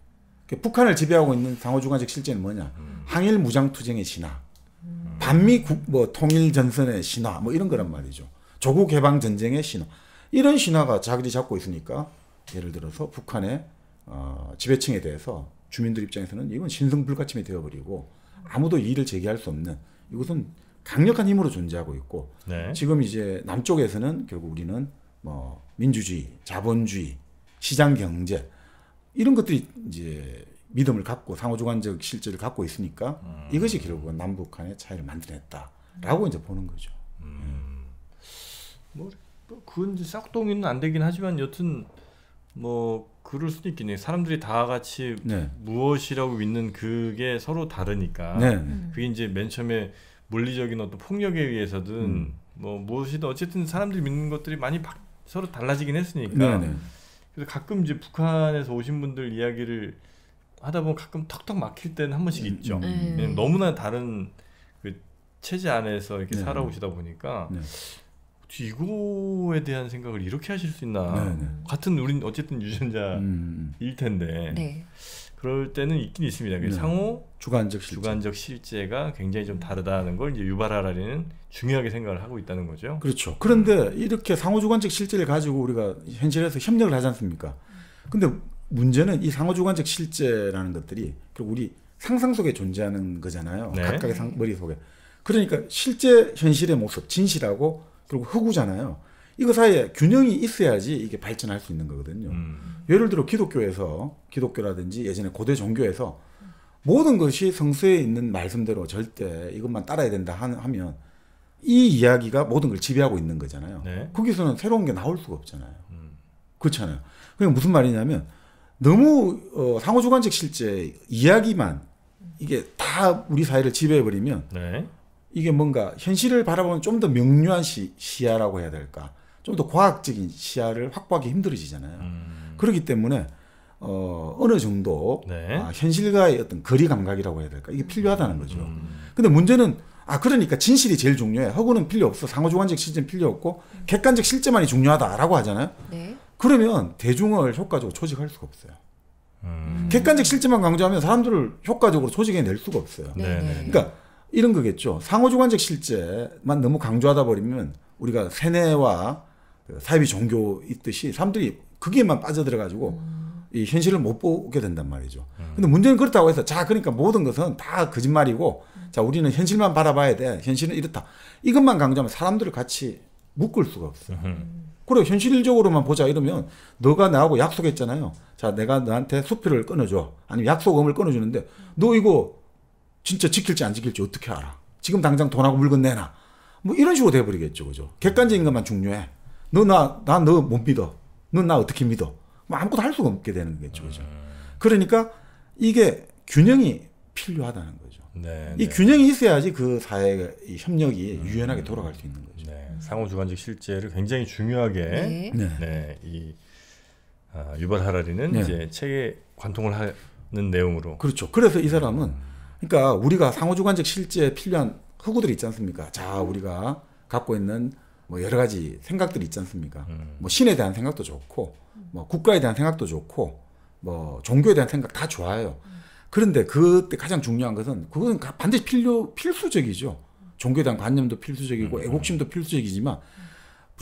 그러니까 북한을 지배하고 있는 상호 주관적 실제는 뭐냐? 음. 항일 무장 투쟁의 신화, 음. 반미 국, 뭐 통일 전선의 신화 뭐 이런 거란 말이죠. 조국 해방 전쟁의 신화 이런 신화가 자기들이 잡고 있으니까 예를 들어서 북한의 어, 지배층에 대해서 주민들 입장에서는 이건 신성불가침이 되어버리고 아무도 이의를 제기할 수 없는 이것은 강력한 힘으로 존재하고 있고 네. 지금 이제 남쪽에서는 결국 우리는 뭐 민주주의, 자본주의, 시장 경제 이런 것들이 이제 믿음을 갖고 상호주관적 실질을 갖고 있으니까 음. 이것이 결국은 남북 한의 차이를 만들어냈다라고 이제 보는 거죠. 음. 뭐, 뭐 그건 이제 싹동이는 안 되긴 하지만 여튼 뭐 그럴 수도 있겠네요. 사람들이 다 같이 네. 무엇이라고 믿는 그게 서로 다르니까 네. 그게 이제 맨 처음에 물리적인 어떤 폭력에 의해서든 음. 뭐 무엇이든 어쨌든 사람들이 믿는 것들이 많이 바, 서로 달라지긴 했으니까 네, 네. 그래서 가끔 이제 북한에서 오신 분들 이야기를 하다 보면 가끔 턱턱 막힐 때는 한 번씩 음, 있죠. 음. 너무나 다른 그 체제 안에서 이렇게 네. 살아오시다 보니까 네. 뒤고에 대한 생각을 이렇게 하실 수 있나 네네. 네. 같은 우린 어쨌든 유전자일 음, 음, 음. 텐데 네. 그럴 때는 있긴 있습니다. 그 네. 상호 주관적 실제. 주관적 실제가 굉장히 좀 다르다는 걸 이제 유발하라는 중요하게 생각을 하고 있다는 거죠. 그렇죠. 그런데 이렇게 상호 주관적 실제를 가지고 우리가 현실에서 협력을 하지 않습니까? 근데 문제는 이 상호 주관적 실제라는 것들이 결국 우리 상상 속에 존재하는 거잖아요. 네. 각각의 상, 머릿속에. 그러니까 실제 현실의 모습, 진실하고 그리고 허구잖아요. 이거 사이에 균형이 있어야지 이게 발전할 수 있는 거거든요. 음. 예를 들어 기독교에서 기독교라든지 예전에 고대 종교에서 모든 것이 성서에 있는 말씀대로 절대 이것만 따라야 된다 하면 이 이야기가 모든 걸 지배하고 있는 거잖아요. 네. 거기서는 새로운 게 나올 수가 없잖아요. 음. 그렇잖아요. 그냥 무슨 말이냐면 너무 어, 상호주관적 실제 이야기만 이게 다 우리 사회를 지배해버리면 네. 이게 뭔가 현실을 바라보는 좀 더 명료한 시, 야라고 해야 될까? 좀 더 과학적인 시야를 확보하기 힘들어지잖아요. 음. 그렇기 때문에 어, 어느 정도 네. 아, 현실과의 어떤 거리 감각이라고 해야 될까? 이게 필요하다는 거죠. 음. 근데 문제는 아 그러니까 진실이 제일 중요해. 허구는 필요 없어. 상호주관적 실제는 필요 없고 음. 객관적 실제만이 중요하다라고 하잖아요. 네. 그러면 대중을 효과적으로 조직할 수가 없어요. 음. 객관적 실제만 강조하면 사람들을 효과적으로 조직해 낼 수가 없어요. 네. 네, 네. 그러니까 이런 거겠죠. 상호주관적 실제만 너무 강조하다 버리면 우리가 세뇌와 그 사이비 종교 있듯이 사람들이 거기에만 빠져들어가지고 음. 이 현실을 못 보게 된단 말이죠. 음. 근데 문제는 그렇다고 해서 자 그러니까 모든 것은 다 거짓말이고 음. 자 우리는 현실만 바라봐야 돼. 현실은 이렇다. 이것만 강조하면 사람들을 같이 묶을 수가 없어요. 음. 그리고 현실적으로만 보자 이러면 너가 나하고 약속했잖아요. 자 내가 너한테 수표를 끊어줘. 아니면 약속음을 끊어주는데 너 이거 진짜 지킬지 안 지킬지 어떻게 알아? 지금 당장 돈하고 물건 내놔. 뭐 이런 식으로 돼버리겠죠, 그죠? 객관적인 것만 중요해. 너 나, 나너 못 믿어. 너 나 어떻게 믿어? 뭐 아무것도 할 수가 없게 되는 거죠, 그죠? 그러니까 이게 균형이 필요하다는 거죠. 네, 이 네. 균형이 있어야지 그 사회의 협력이 음, 유연하게 돌아갈 수 있는 거죠. 네, 상호 주관적 실제를 굉장히 중요하게 네. 네. 네. 이 아, 유발 하라리는 네. 이제 책에 관통을 하는 내용으로. 그렇죠. 그래서 이 사람은 그러니까 우리가 상호주관적 실제에 필요한 허구들이 있지 않습니까? 자, 우리가 갖고 있는 뭐 여러 가지 생각들이 있지 않습니까? 음. 뭐 신에 대한 생각도 좋고, 뭐 국가에 대한 생각도 좋고, 뭐 종교에 대한 생각 다 좋아요. 그런데 그때 가장 중요한 것은 그건 반드시 필요 필수적이죠. 종교에 대한 관념도 필수적이고 음. 애국심도 필수적이지만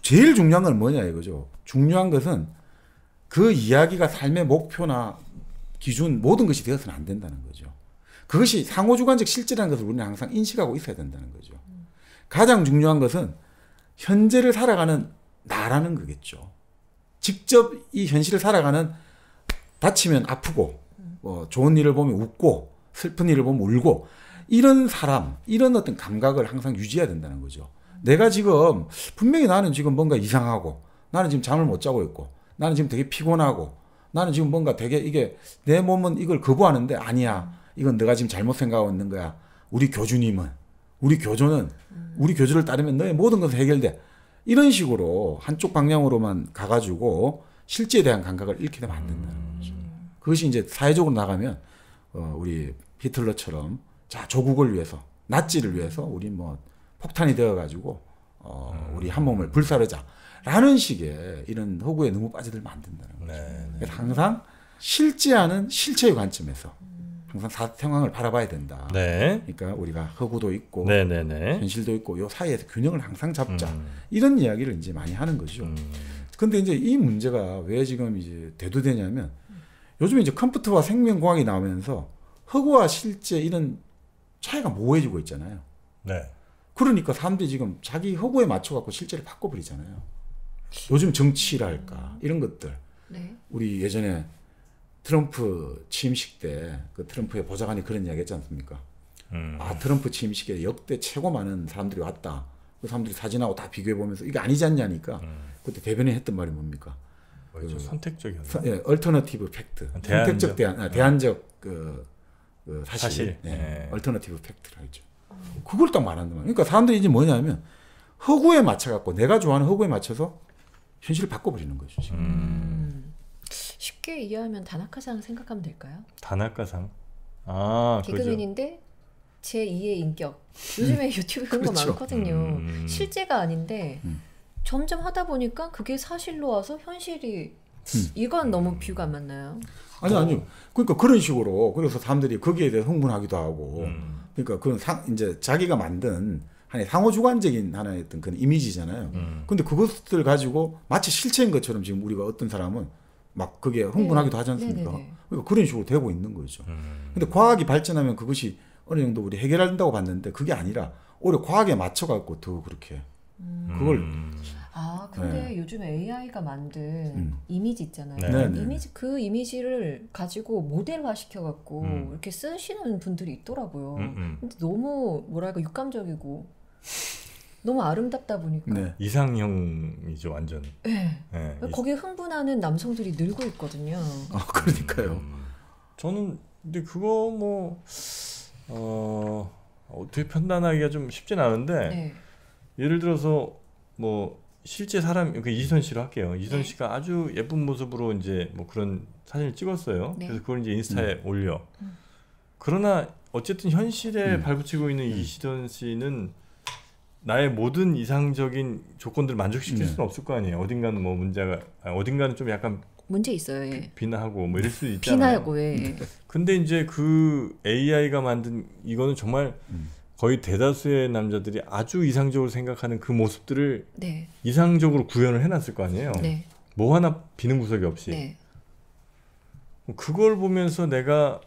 제일 중요한 건 뭐냐 이거죠. 중요한 것은 그 이야기가 삶의 목표나 기준 모든 것이 되어서는 안 된다는 거죠. 그것이 상호주관적 실제라는 것을 우리는 항상 인식하고 있어야 된다는 거죠. 가장 중요한 것은 현재를 살아가는 나라는 거겠죠. 직접 이 현실을 살아가는 다치면 아프고 어, 좋은 일을 보면 웃고 슬픈 일을 보면 울고 이런 사람 이런 어떤 감각을 항상 유지해야 된다는 거죠. 내가 지금 분명히 나는 지금 뭔가 이상하고 나는 지금 잠을 못 자고 있고 나는 지금 되게 피곤하고 나는 지금 뭔가 되게 이게 내 몸은 이걸 거부하는데 아니야. 이건 네가 지금 잘못 생각하고 있는 거야. 우리 교주님은 우리 교조는 우리 교조를 따르면 너의 모든 것은 해결돼. 이런 식으로 한쪽 방향으로만 가가지고 실제에 대한 감각을 잃게 되면 다는 거죠. 그것이 이제 사회적으로 나가면 어, 우리 히틀러처럼 자 조국을 위해서 낫지를 위해서 우리 뭐 폭탄이 되어가지고 어, 음. 우리 한 몸을 불사르자. 라는 식의 이런 허구에 너무 빠져들면 안다는 거죠. 네, 네. 항상 실제하는 실체의 관점에서 음. 항상 사, 상황을 바라봐야 된다. 네. 그러니까 우리가 허구도 있고 네네네. 네, 네. 현실도 있고 요 사이에서 균형을 항상 잡자 음. 이런 이야기를 이제 많이 하는 거죠. 음. 근데 이제 이 문제가 왜 지금 이제 대두되냐면 요즘 이제 컴퓨터와 생명공학이 나오면서 허구와 실제 이런 차이가 모호해지고 있잖아요. 네. 그러니까 사람들이 지금 자기 허구에 맞춰갖고 실제를 바꿔버리잖아요. 요즘 정치랄까 이런 것들. 네. 우리 예전에 트럼프 취임식 때 그 트럼프의 보좌관이 그런 이야기 했지 않습니까? 음. 아, 트럼프 취임식에 역대 최고 많은 사람들이 왔다. 그 사람들이 사진하고 다 비교해 보면서 이게 아니지 않냐니까 음. 그때 대변인 했던 말이 뭡니까? 어, 그, 선택적이었 예, 얼터너티브 팩트. 대안적, 선택적 대안, 아, 대안적 어. 그, 그, 사실. 사실. 예, 얼터너티브 팩트를 하죠. 그걸 딱 말하는 거예요. 그러니까 사람들이 이제 뭐냐면 허구에 맞춰 갖고 내가 좋아하는 허구에 맞춰서 현실을 바꿔버리는 거죠. 지금. 음. 쉽게 이해하면 다나카상 생각하면 될까요? 다나카상? 아, 개그맨인데 제 2의 인격. 요즘에 음. 유튜브 그런 그렇죠. 거 많거든요. 음. 실제가 아닌데 음. 점점 하다 보니까 그게 사실로 와서 현실이 음. 이건 너무 뷰가 안 맞나요? 아니 아니요. 그러니까 그런 식으로 그래서 사람들이 거기에 대해 흥분하기도 하고 음. 그러니까 그런 상 이제 자기가 만든 하나의 상호주관적인 하나의 어떤 그런 이미지잖아요. 음. 근데 그것을 가지고 마치 실체인 것처럼 지금 우리가 어떤 사람은 막 그게 흥분하기도 네. 하지 않습니까? 네네네. 네. 그러니까 그런 식으로 되고 있는 거죠. 음. 근데 과학이 발전하면 그것이 어느 정도 우리 해결한다고 봤는데 그게 아니라 오히려 과학에 맞춰갖고 더 그렇게 음. 그걸 음. 아 근데 네. 요즘 AI가 만든 음. 이미지 있잖아요. 네, 네 이미지 그 이미지를 가지고 모델화 시켜갖고 음. 이렇게 쓰시는 분들이 있더라고요. 음음. 근데 너무 뭐랄까 육감적이고 너무 아름답다 보니까 네. 이상형이죠 완전. 네. 네. 거기에 흥분하는 남성들이 늘고 있거든요. 아 그러니까요. 음, 저는 근데 그거 뭐 어, 어떻게 판단하기가 좀 쉽진 않은데 네. 예를 들어서 뭐 실제 사람 그러니 이선 씨로 할게요. 이선 네. 씨가 아주 예쁜 모습으로 이제 뭐 그런 사진을 찍었어요. 네. 그래서 그걸 이제 인스타에 음. 올려. 음. 그러나 어쨌든 현실에 음. 발붙이고 있는 네. 이시던 씨는 나의 모든 이상적인 조건들을 만족시킬 네. 수는 없을 거 아니에요. 어딘가는 뭐 문제가 아, 어딘가는 좀 약간 문제 있어요. 예. 비나하고 뭐 이럴 수 있잖아요. 비나고 예. 음. 근데 이제 그 AI가 만든 이거는 정말 음. 거의 대다수의 남자들이 아주 이상적으로 생각하는 그 모습들을 네. 이상적으로 구현을 해놨을 거 아니에요. 네. 뭐 하나 비는 구석이 없이. 네. 그걸 보면서 내가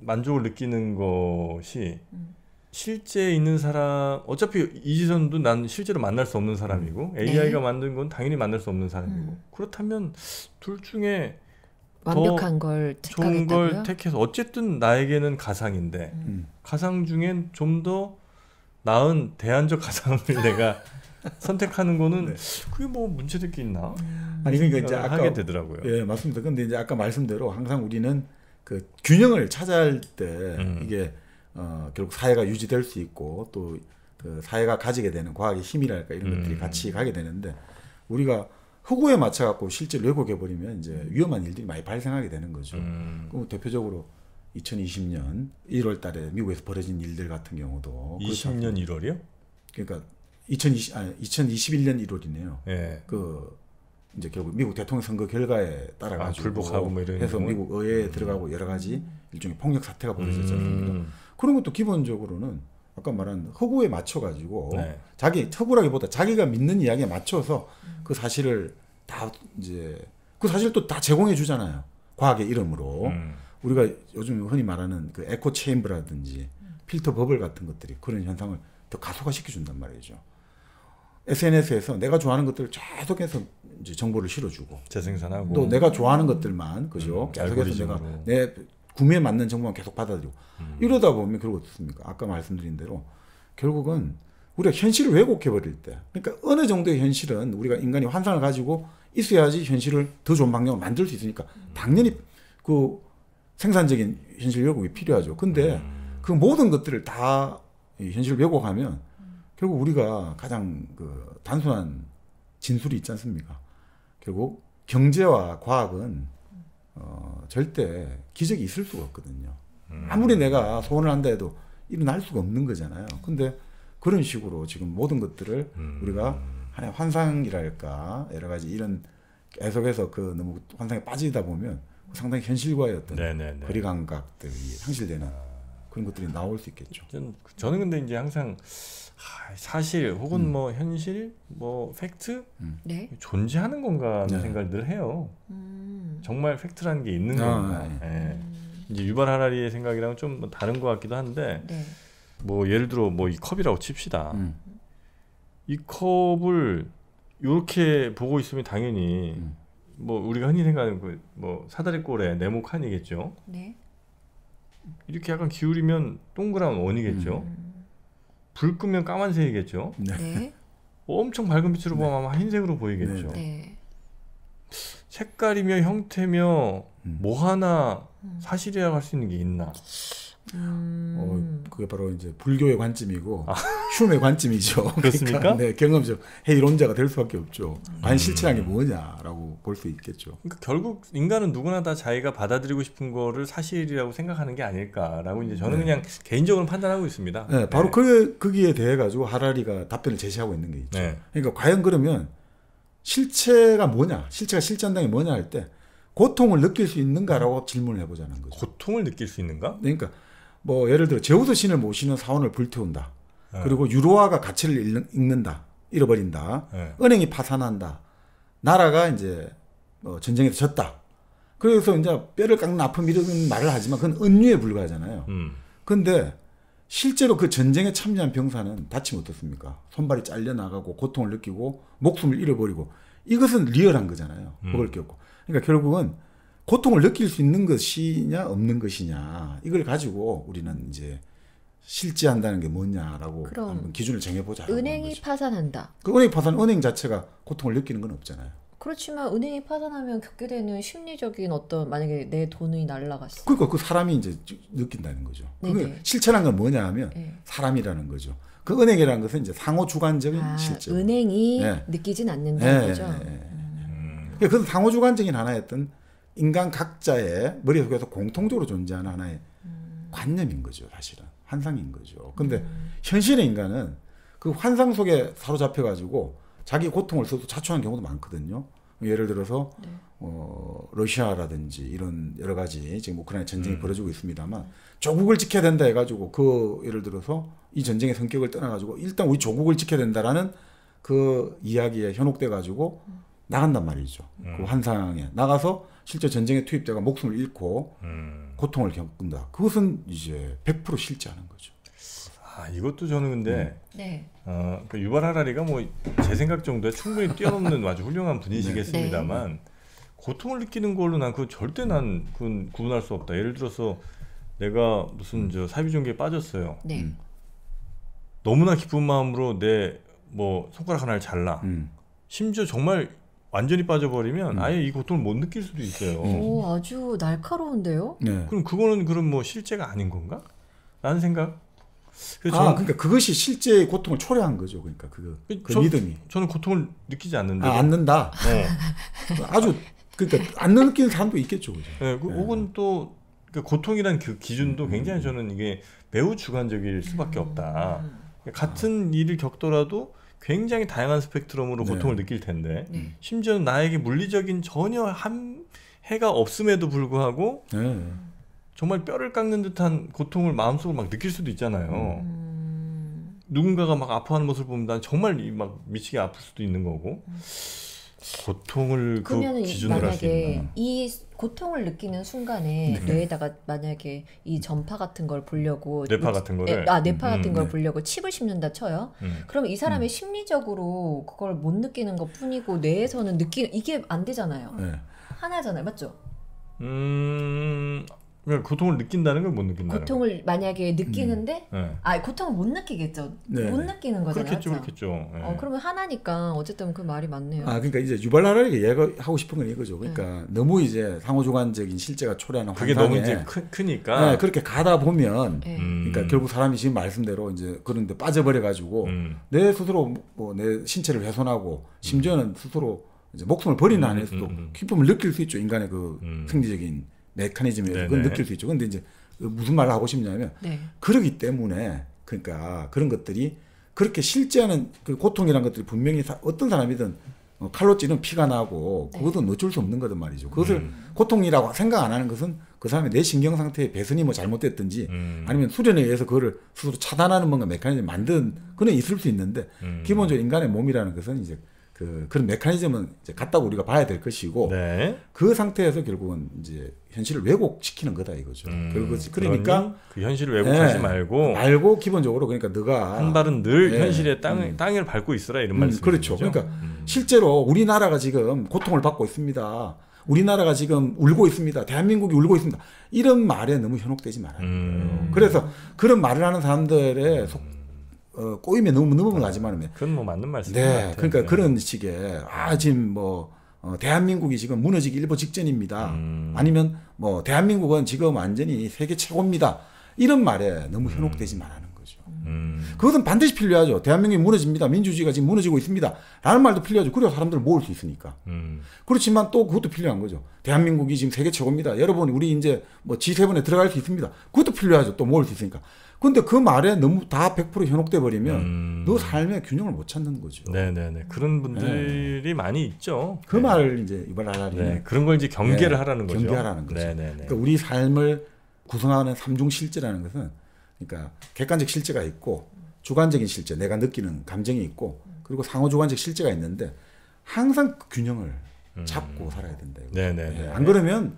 만족을 느끼는 것이 음. 실제 있는 사람 어차피 이지선도 난 실제로 만날 수 없는 사람이고 음. 네. AI가 만든 건 당연히 만날 수 없는 사람이고 음. 그렇다면 둘 중에 완벽한 걸 좋은 걸 택해서 어쨌든 나에게는 가상인데 음. 가상 중엔 좀 더 나은 대안적 가상을 내가 선택하는 거는 네. 그게 뭐 문제될 게 있나? 음. 아니 그러니까 이제 아까 하게 되더라고요. 예 맞습니다. 근데 이제 아까 말씀대로 항상 우리는 그 균형을 찾아야 할때 음. 이게 어, 결국 사회가 유지될 수 있고 또그 사회가 가지게 되는 과학의 힘이랄까 이런 것들이 음. 같이 가게 되는데 우리가 허구에 맞춰 갖고 실제로 왜곡해 버리면 이제 위험한 일들이 많이 발생하게 되는 거죠. 음. 그럼 대표적으로 2020년 1월 달에 미국에서 벌어진 일들 같은 경우도 20년 1월이요? 그러니까 2020 아니 2021년 1월이네요. 예. 그 이제 결국 미국 대통령 선거 결과에 따라 가지고 아, 불복하고 뭐 이런 해서 미국 의회에 음. 들어가고 여러 가지 일종의 폭력 사태가 벌어졌지 않습 음. 그런 것도 기본적으로는 아까 말한 허구에 맞춰가지고 네. 자기 허구라기보다 자기가 믿는 이야기에 맞춰서 그 사실을 다 이제 그 사실 또다 제공해 주잖아요. 과학의 이름으로 음. 우리가 요즘 흔히 말하는 그 에코 체인브라든지 필터 버블 같은 것들이 그런 현상을 더 가속화시켜 준단 말이죠. SNS에서 내가 좋아하는 것들을 계속해서 이제 정보를 실어주고 재생산하고 또 내가 좋아하는 것들만 그죠 음, 계속해서 알고리즘으로. 내가 내 구매에 맞는 정보만 계속 받아들이고 음. 이러다 보면 결국 어떻습니까? 아까 말씀드린 대로 결국은 우리가 현실을 왜곡해 버릴 때 그러니까 어느 정도의 현실은 우리가 인간이 환상을 가지고 있어야지 현실을 더 좋은 방향으로 만들 수 있으니까 음. 당연히 그 생산적인 현실 왜곡이 필요하죠. 근데 음. 그 모든 것들을 다 현실을 왜곡하면 결국 우리가 가장 그 단순한 진술이 있지 않습니까? 결국 경제와 과학은 어, 절대 기적이 있을 수가 없거든요. 아무리 내가 소원을 한다 해도 일어날 수가 없는 거잖아요. 근데 그런 식으로 지금 모든 것들을 음. 우리가 하나의 환상이랄까 여러 가지 이런 계속해서 그 너무 환상에 빠지다 보면 상당히 현실과의 어떤 네네네. 거리 감각들이 상실되는 그런 것들이 나올 수 있겠죠. 저는 근데 이제 항상 아, 사실 혹은 음. 뭐 현실 뭐 팩트 음. 네? 존재하는 건가 하는 네. 생각을 늘 해요. 음. 정말 팩트라는 게 있는 아, 건가. 네. 예. 음. 이제 유발 하라리의 생각이랑 좀 다른 것 같기도 한데 네. 뭐 예를 들어 뭐 이 컵이라고 칩시다. 음. 이 컵을 이렇게 보고 있으면 당연히 음. 뭐 우리가 흔히 생각하는 그 뭐 사다리꼴에 네모 칸이겠죠. 네. 이렇게 약간 기울이면 동그란 원이겠죠. 불 끄면 까만색이겠죠. 네. 네. 엄청 밝은 빛으로 네. 보면 아마 흰색으로 보이겠죠. 네. 색깔이며 형태며 음. 뭐 하나 음. 사실이라고 할 수 있는 게 있나? 음. 어, 그게 바로 이제 불교의 관점이고 아. 흉의 관점이죠. 그러니까 그렇습니까? 그러니까, 네, 경험적 해이론자가 될 수밖에 없죠. 반실체란 게 음. 뭐냐라고 볼 수 있겠죠. 그러니까 결국 인간은 누구나 다 자기가 받아들이고 싶은 거를 사실이라고 생각하는 게 아닐까라고 이제 저는 네. 그냥 개인적으로 판단하고 있습니다. 네, 바로 네. 그 거기에 대해 가지고 하라리가 답변을 제시하고 있는 게 있죠. 네. 그러니까 과연 그러면 실체가 뭐냐, 실체가 실전당이 뭐냐 할 때 고통을 느낄 수 있는가라고 질문을 해보자는 거죠. 고통을 느낄 수 있는가? 네, 그러니까 뭐 예를 들어 제우스 신을 모시는 사원을 불태운다. 네. 그리고 유로화가 가치를 잃는, 잃는다. 잃어버린다. 네. 은행이 파산한다. 나라가 이제 어, 전쟁에서 졌다. 그래서 이제 뼈를 깎는 아픔 이런 말을 하지만 그건 은유에 불과하잖아요. 음. 근데 실제로 그 전쟁에 참여한 병사는 다치면 어떻습니까? 손발이 잘려 나가고 고통을 느끼고 목숨을 잃어버리고 이것은 리얼한 거잖아요. 그걸 음. 겪고. 그러니까 결국은 고통을 느낄 수 있는 것이냐 없는 것이냐 이걸 가지고 우리는 이제 실제한다는 게 뭐냐라고 한번 기준을 정해보자. 은행이 파산한다. 그 은행 파산 은행 자체가 고통을 느끼는 건 없잖아요. 그렇지만 은행이 파산하면 겪게 되는 심리적인 어떤 만약에 내 돈이 날라갔어. 그러니까 그 사람이 이제 느낀다는 거죠. 네, 그 네. 실체란 건 뭐냐하면 네. 사람이라는 거죠. 그 은행이라는 것은 이제 상호 주관적인 아, 실제. 은행이 네. 느끼진 않는다는 네. 거죠. 네, 음. 그래 상호 주관적인 하나였던 인간 각자의 머릿속에서 공통적으로 존재하는 하나의 음. 관념인 거죠, 사실은. 환상인 거죠. 근데 음. 현실의 인간은 그 환상 속에 사로잡혀가지고 자기 고통을 써도 자초하는 경우도 많거든요. 예를 들어서, 네. 어, 러시아라든지 이런 여러 가지 지금 우크라이나 전쟁이 음. 벌어지고 있습니다만 조국을 지켜야 된다 해가지고 그 예를 들어서 이 전쟁의 성격을 떠나가지고 일단 우리 조국을 지켜야 된다라는 그 이야기에 현혹돼가지고 음. 나간단 말이죠. 그 음. 환상에. 나가서 실제 전쟁에 투입되가 목숨을 잃고 음. 고통을 겪는다. 그것은 이제 100% 실제하는 거죠. 아 이것도 저는 근데 음. 네. 어, 그러니까 유발 하라리가 뭐 제 생각 정도에 충분히 뛰어넘는 아주 훌륭한 분이시겠습니다만 네. 네. 고통을 느끼는 걸로 난그 절대 난 그건 구분할 수 없다. 예를 들어서 내가 무슨 저 사비종교에 빠졌어요. 네. 음. 너무나 기쁜 마음으로 내 뭐 손가락 하나를 잘라. 음. 심지어 정말 완전히 빠져버리면 음. 아예 이 고통을 못 느낄 수도 있어요. 음. 오, 아주 날카로운데요? 네. 그럼 그거는 그럼 뭐 실제가 아닌 건가? 라는 생각? 아, 그러니까 그것이 실제 고통을 초래한 거죠. 그러니까 그그 그 그 저, 믿음이. 저는 고통을 느끼지 않는데. 아, 안는다. 네. 아주 그러니까 안 느끼는 사람도 있겠죠. 그죠? 네, 그, 네. 혹은 또 그러니까 고통이란 그 기준도 음, 굉장히 저는 이게 매우 주관적일 수밖에 없다. 같은 아. 일을 겪더라도 굉장히 다양한 스펙트럼으로 네. 고통을 느낄 텐데 네. 심지어 나에게 물리적인 전혀 한 해가 없음에도 불구하고 네. 정말 뼈를 깎는 듯한 고통을 마음속으로 막 느낄 수도 있잖아요. 음... 누군가가 막 아파하는 모습을 보면 난 정말 막 미치게 아플 수도 있는 거고. 음... 고통을 그러면 그 기준으로 만약에 이 고통을 느끼는 순간에 네. 뇌에다가 만약에 이 전파 같은 걸 보려고 뇌파 같은 거를 예, 아 뇌파 음, 같은 음, 걸 네. 보려고 칩을 심는다 쳐요. 음. 그럼 이 사람이 음. 심리적으로 그걸 못 느끼는 것 뿐이고 뇌에서는 느끼 이게 안 되잖아요. 네. 하나잖아요, 맞죠? 음 그러니까 고통을 느낀다는 건 못 느낀다. 고통을 만약에 느끼는데, 음. 네. 아 고통을 못 느끼겠죠. 네. 못 느끼는 거잖아요. 그렇겠죠, 그죠 그렇겠죠. 네. 어, 그러면 하나니까 어쨌든 그 말이 맞네요. 아 그러니까 이제 유발하라에게 얘기하고 싶은 건 이거죠. 그러니까 네. 너무 이제 상호조간적인 실제가 초래하는 그게 너무 이제 크, 크니까. 네, 그렇게 가다 보면, 네. 음. 그러니까 결국 사람이 지금 말씀대로 이제 그런데 빠져버려 가지고 음. 내 스스로 뭐 내 신체를 훼손하고 심지어는 스스로 이제 목숨을 버리는 안에서도 음, 음, 기쁨을 느낄 수 있죠 인간의 그 음. 생리적인 메커니즘이라서 그걸 느낄 수 있죠. 근데 이제 무슨 말을 하고 싶냐면 네. 그러기 때문에 그러니까 그런 것들이 그렇게 실제하는 그 고통이란 것들이 분명히 사, 어떤 사람이든 어, 칼로 찌는 피가 나고 네. 그것은 어쩔 수 없는 거든 말이죠. 그것을 음. 고통이라고 생각 안 하는 것은 그 사람의 내 신경 상태의 배선이 뭐 잘못됐든지 음. 아니면 수련에 의해서 그거를 스스로 차단하는 뭔가 메커니즘 만든 그는 있을 수 있는데 음. 기본적으로 인간의 몸이라는 것은 이제 그 그런 메커니즘은 이제 같다고 우리가 봐야 될 것이고 네. 그 상태에서 결국은 이제 현실을 왜곡시키는 거다 이거죠. 음, 그러니까 그러니까 그 현실을 왜곡하지 네, 말고 말고 기본적으로 그러니까 네가 한 발은 늘 네, 현실의 땅 음, 땅을 밟고 있어라 이런 음, 말씀 그렇죠. 거죠? 그러니까 음. 실제로 우리나라가 지금 고통을 받고 있습니다. 우리나라가 지금 울고 있습니다. 대한민국이 울고 있습니다. 이런 말에 너무 현혹되지 말아요. 음. 그래서 그런 말을 하는 사람들의 속, 어, 꼬임에 너무 너어가지만 네. 그건 뭐 맞는 말씀. 이 네, 그러니까 네. 그런 식의 아 지금 뭐 어, 대한민국이 지금 무너지기 일보 직전입니다. 음. 아니면 뭐 대한민국은 지금 완전히 세계 최고입니다. 이런 말에 너무 음. 현혹되지 말하는 거죠. 음. 그것은 반드시 필요하죠. 대한민국이 무너집니다. 민주주의가 지금 무너지고 있습니다. 라는 말도 필요하죠. 그래야 사람들을 모을 수 있으니까. 음. 그렇지만 또 그것도 필요한 거죠. 대한민국이 지금 세계 최고입니다. 여러분, 우리 이제 뭐 G7에 들어갈 수 있습니다. 그것도 필요하죠. 또 모을 수 있으니까. 근데 그 말에 너무 다 100% 현혹돼 버리면 음. 너 삶의 균형을 못 찾는 거죠. 네네네 그런 분들이 네. 많이 있죠. 그 네. 말을 이제 이번 나날이 네. 그런 걸 이제 경계를 네, 하라는 거죠. 경계하라는 거죠. 네네네. 그러니까 우리 삶을 구성하는 삼중 실제라는 것은 그러니까 객관적 실제가 있고 주관적인 실제 내가 느끼는 감정이 있고 그리고 상호주관적 실제가 있는데 항상 그 균형을 음. 잡고 살아야 된다. 네네안 네, 그러면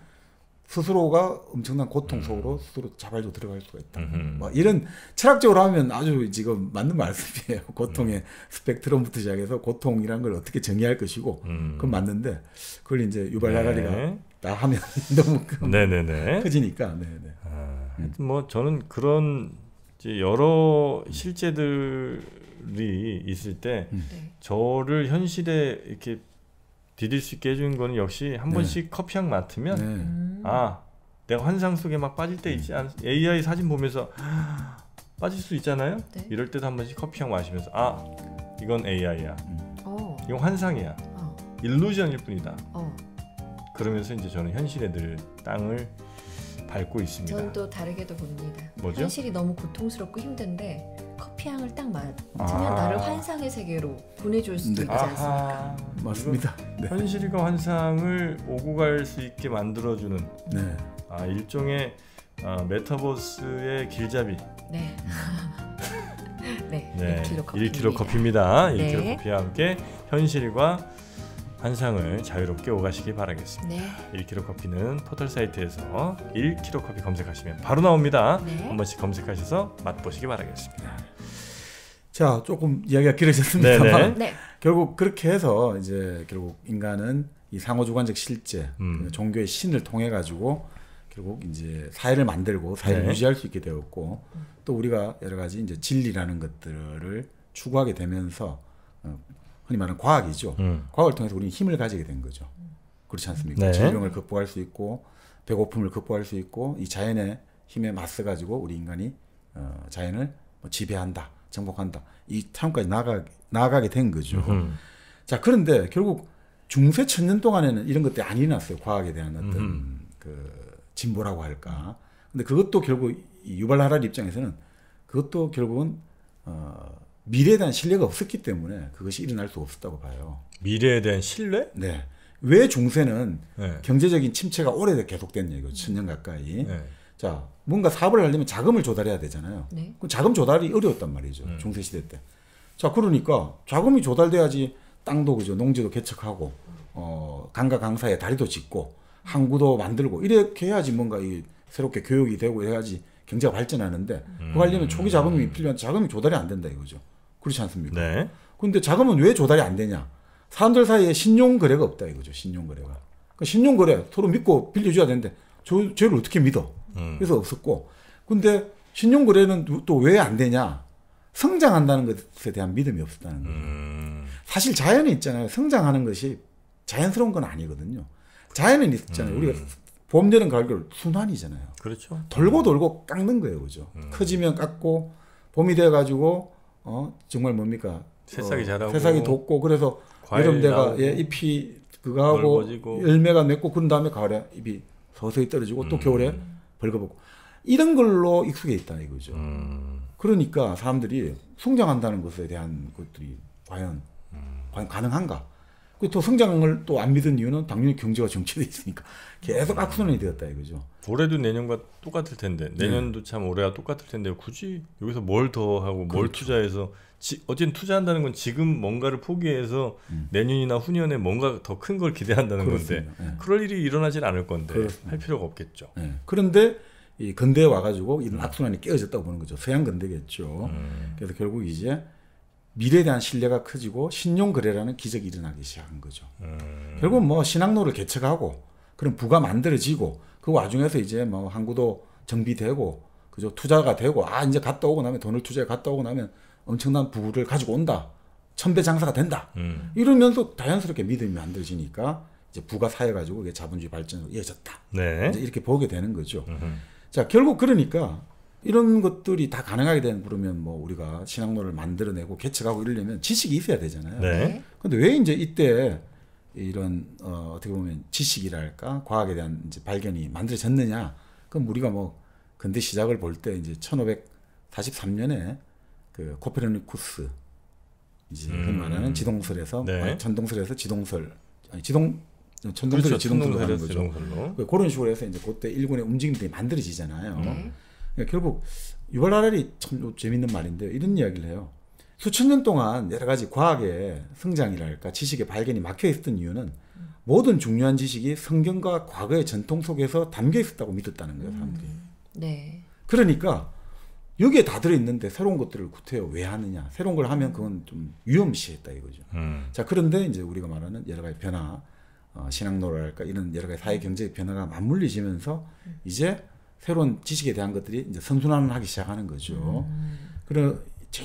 스스로가 엄청난 고통 음. 속으로 스스로 자발적으로 들어갈 수가 있다. 뭐 이런 철학적으로 하면 아주 지금 맞는 말씀이에요. 고통의 스펙트럼부터 시작해서 고통이란 걸 어떻게 정의할 것이고 음. 그건 맞는데 그걸 이제 유발나가리가 네. 다 하면 너무 네네네. 커지니까. 네네. 아, 음. 뭐 저는 그런 여러 실제들이 있을 때 음. 저를 현실에 이렇게 디딜 수 있게 해주는 거는 역시 한 네. 번씩 커피향 맡으면 네. 음. 아 내가 환상 속에 막 빠질 때 있지 않 AI 사진 보면서 빠질 수 있잖아요. 네. 이럴 때도 한 번씩 커피향 마시면서 아 이건 AI야. 음. 어. 이건 환상이야. 어. 일루전일 뿐이다. 어. 그러면서 이제 저는 현실에 늘 땅을 밟고 있습니다. 저는 또 다르게도 봅니다. 뭐죠? 현실이 너무 고통스럽고 힘든데 커피 향을 딱 맡으면 아. 아. 나를 환상의 세계로 보내줄 수도 네. 있지 않습니까? 맞습니다. 네. 현실과 환상을 오고 갈 수 있게 만들어주는 네. 아, 일종의 아, 메타버스의 길잡이. 네. 네. 네. 1kg 커피입니다. 1kg 커피와 함께 현실과 환상을 자유롭게 오가시기 바라겠습니다. 네. 1kg 커피는 포털 사이트에서 1kg 커피 검색하시면 바로 나옵니다. 네. 한 번씩 검색하셔서 맛보시기 바라겠습니다. 자, 조금 이야기가 길어졌습니다만 네. 네. 네. 결국 그렇게 해서 이제 결국 인간은 이 상호주관적 실제, 음. 그 종교의 신을 통해 가지고 결국 이제 사회를 만들고 사회를 네. 유지할 수 있게 되었고 또 우리가 여러 가지 이제 진리라는 것들을 추구하게 되면서 어, 흔히 말하는 과학이죠. 음. 과학을 통해서 우리는 힘을 가지게 된 거죠. 그렇지 않습니까? 네. 질병을 극복할 수 있고 배고픔을 극복할 수 있고 이 자연의 힘에 맞서 가지고 우리 인간이 어, 자연을 뭐 지배한다, 정복한다 이 타임까지 나가 나가게 된 거죠. 음. 자 그런데 결국 중세 천년 동안에는 이런 것들이 안 일어났어요. 과학에 대한 어떤 음. 그 진보라고 할까. 근데 그것도 결국 유발하라 입장에서는 그것도 결국은 어, 미래에 대한 신뢰가 없었기 때문에 그것이 일어날 수 없었다고 봐요. 미래에 대한 신뢰? 네. 왜 중세는 네. 경제적인 침체가 오래 계속된 얘기죠. 천년 가까이. 네. 자, 뭔가 사업을 하려면 자금을 조달해야 되잖아요. 네. 그 자금 조달이 어려웠단 말이죠. 음. 중세 시대 때. 자, 그러니까 자금이 조달돼야지 땅도 그죠. 농지도 개척하고 어, 강가 강사에 다리도 짓고 항구도 만들고 이렇게 해야지 뭔가 이 새롭게 교육이 되고 해야지 경제가 발전하는데 음. 그거 하려면 음. 초기 자금이 필요한 자금이 조달이 안 된다 이거죠. 그렇지 않습니까? 네. 근데 자금은 왜 조달이 안 되냐? 사람들 사이에 신용 거래가 없다 이거죠. 신용 거래가. 그러니까 신용 거래 서로 믿고 빌려줘야 되는데 저 저를 어떻게 믿어? 음. 그래서 없었고. 근데 신용 거래는 또 왜 안 되냐? 성장한다는 것에 대한 믿음이 없었다는 거예요. 음. 사실 자연에 있잖아요. 성장하는 것이 자연스러운 건 아니거든요. 자연은 있잖아요. 음. 우리가 봄, 여름, 가을, 겨울 순환이잖아요. 그렇죠. 돌고 돌고 깎는 거예요, 그죠? 음. 커지면 깎고 봄이 돼 가지고 어 정말 뭡니까 새싹이 어, 자라고 새싹이 돋고 그래서 여름 내가 예, 잎이 그거 하고 넓어지고. 열매가 맺고 그런 다음에 가을에 잎이 서서히 떨어지고 음. 또 겨울에 벌거벗고 이런 걸로 익숙해 있다 이거죠. 음. 그러니까 사람들이 성장한다는 것에 대한 것들이 과연 음. 과연 가능한가? 그리고 또 성장을 또 안 믿은 이유는 당연히 경제가 정체돼 있으니까 계속 악순환이 음. 되었다 이거죠. 올해도 내년과 똑같을 텐데 네. 내년도 네. 참 올해와 똑같을 텐데 굳이 여기서 뭘 더 하고 그렇죠. 뭘 투자해서 지, 어쨌든 투자한다는 건 지금 뭔가를 포기해서 음. 내년이나 후년에 뭔가 더 큰 걸 기대한다는 그렇습니다. 건데 네. 그럴 일이 일어나질 않을 건데 그렇습니다. 할 필요가 없겠죠. 네. 그런데 이 근대에 와가지고 이런 악순환이 깨어졌다고 보는 거죠. 서양 근대겠죠. 음. 그래서 결국 이제 미래에 대한 신뢰가 커지고 신용 거래라는 기적이 일어나기 시작한 거죠. 음. 결국 뭐 신학로를 개척하고 그런 부가 만들어지고 그 와중에서 이제 뭐 항구도 정비되고 그죠 투자가 되고 아 이제 갔다 오고 나면 돈을 투자해 갔다 오고 나면 엄청난 부를 가지고 온다 천배 장사가 된다 음. 이러면서 자연스럽게 믿음이 만들어지니까 이제 부가 사해 가지고 이게 자본주의 발전으로 이어졌다 네. 이제 이렇게 보게 되는 거죠 음흠. 자 결국 그러니까 이런 것들이 다 가능하게 되는 그러면 뭐 우리가 신학로를 만들어내고 개척하고 이러려면 지식이 있어야 되잖아요. 네. 네. 근데 왜 이제 이때 이런 어, 어떻게 보면 지식이랄까 과학에 대한 이제 발견이 만들어졌느냐 그럼 우리가 뭐 근대 시작을 볼 때 이제 1543년에 그 코페르니쿠스 이제 음. 흔 말하는 지동설에서 네. 아니, 전동설에서 지동설 아니 지동 전동설에서 어, 그렇죠. 지동설로 하는 거죠. 지동설로. 그 그런 식으로 해서 이제 그때 일본의 움직임들이 만들어지잖아요. 음. 그러니까 결국 유발하라리참 재밌는 말인데 이런 이야기를 해요. 수천 년 동안 여러 가지 과학의 성장이랄까 지식의 발견이 막혀 있었던 이유는 모든 중요한 지식이 성경과 과거의 전통 속에서 담겨 있었다고 믿었다는 거예요, 사람들이. 음, 네. 그러니까 여기에 다 들어있는데 새로운 것들을 구태여 왜 하느냐. 새로운 걸 하면 그건 좀 위험시했다 이거죠. 음. 자, 그런데 이제 우리가 말하는 여러 가지 변화, 어, 신앙노랄까 이런 여러 가지 사회 경제의 변화가 맞물리지면서 음. 이제 새로운 지식에 대한 것들이 이제 선순환을 하기 시작하는 거죠. 음. 그래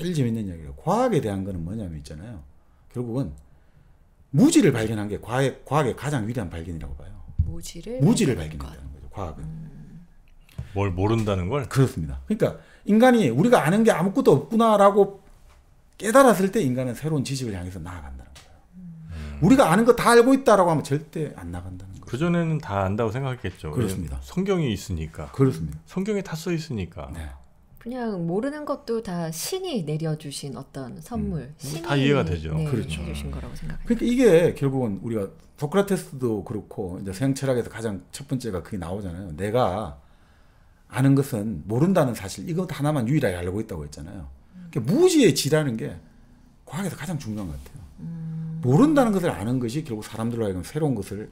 제일 재밌는 이야기가 과학에 대한 거는 뭐냐면 있잖아요. 결국은 무지를 발견한 게 과학, 과학의 가장 위대한 발견이라고 봐요. 무지를 무지를 발견한다는 거죠. 과학은. 음. 뭘 모른다는 걸? 그렇습니다. 그러니까 인간이 우리가 아는 게 아무것도 없구나라고 깨달았을 때 인간은 새로운 지식을 향해서 나아간다는 거예요. 음. 우리가 아는 거 다 알고 있다라고 하면 절대 안 나간다는 거예요. 그전에는 다 안다고 생각했겠죠. 그렇습니다. 성경이 있으니까. 그렇습니다. 성경에 다 써 있으니까. 네. 그냥 모르는 것도 다 신이 내려주신 어떤 음. 선물, 음. 신이 다 이해가 되죠. 네, 그렇죠. 주신 거라고 생각합니 그러니까 이게 결국은 우리가 도크라테스도 그렇고 이제 서 철학에서 가장 첫 번째가 그게 나오잖아요. 내가 아는 것은 모른다는 사실 이것 하나만 유일하게 알고 있다고 했잖아요. 그러니까 음. 무지의 지라는 게 과학에서 가장 중요한 것 같아요. 음. 모른다는 것을 아는 것이 결국 사람들로 하여금 새로운 것을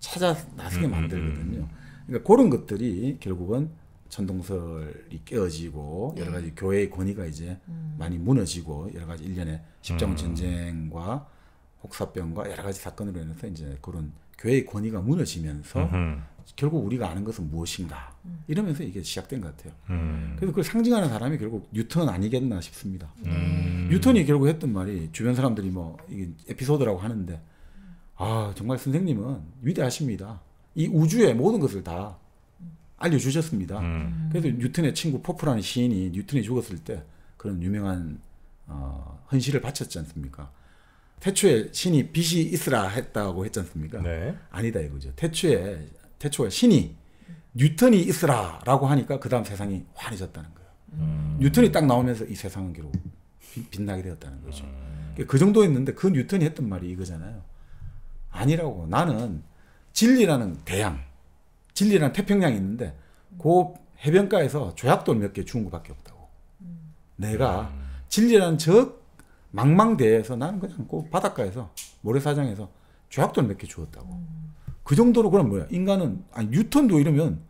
찾아 나서게 만들거든요. 그러니까 그런 것들이 결국은 천동설이 깨어지고 네. 여러 가지 교회의 권위가 이제 음. 많이 무너지고 여러 가지 일련의 십자군 음. 전쟁과 혹사병과 여러 가지 사건으로 인해서 이제 그런 교회의 권위가 무너지면서 으흠. 결국 우리가 아는 것은 무엇인가 음. 이러면서 이게 시작된 것 같아요. 음. 그래서 그걸 상징하는 사람이 결국 뉴턴 아니겠나 싶습니다. 음. 뉴턴이 결국 했던 말이 주변 사람들이 뭐 이게 에피소드라고 하는데 아 정말 선생님은 위대하십니다. 이 우주의 모든 것을 다 알려주셨습니다. 음. 그래서 뉴턴의 친구 포프라는 시인이 뉴턴이 죽었을 때 그런 유명한 어, 헌시를 바쳤지 않습니까? 태초에 신이 빛이 있으라 했다고 했지 않습니까? 네. 아니다 이거죠. 태초에 태초에 신이 뉴턴이 있으라라고 하니까 그 다음 세상이 환해졌다는 거예요. 음. 뉴턴이 딱 나오면서 이 세상은 기로 빛나게 되었다는 거죠. 음. 그러니까 그 정도였는데 그 뉴턴이 했던 말이 이거잖아요. 아니라고 나는 진리라는 대양 진리랑 태평양이 있는데 그 해변가에서 조약돈몇 개주는것밖에 없다고. 내가 진리라는 저망망대에서 나는 그냥 그 바닷가에서 모래사장에서 조약돌 몇 개 주웠다고. 그 정도로 그럼 뭐야? 인간은 아니 뉴턴도 이러면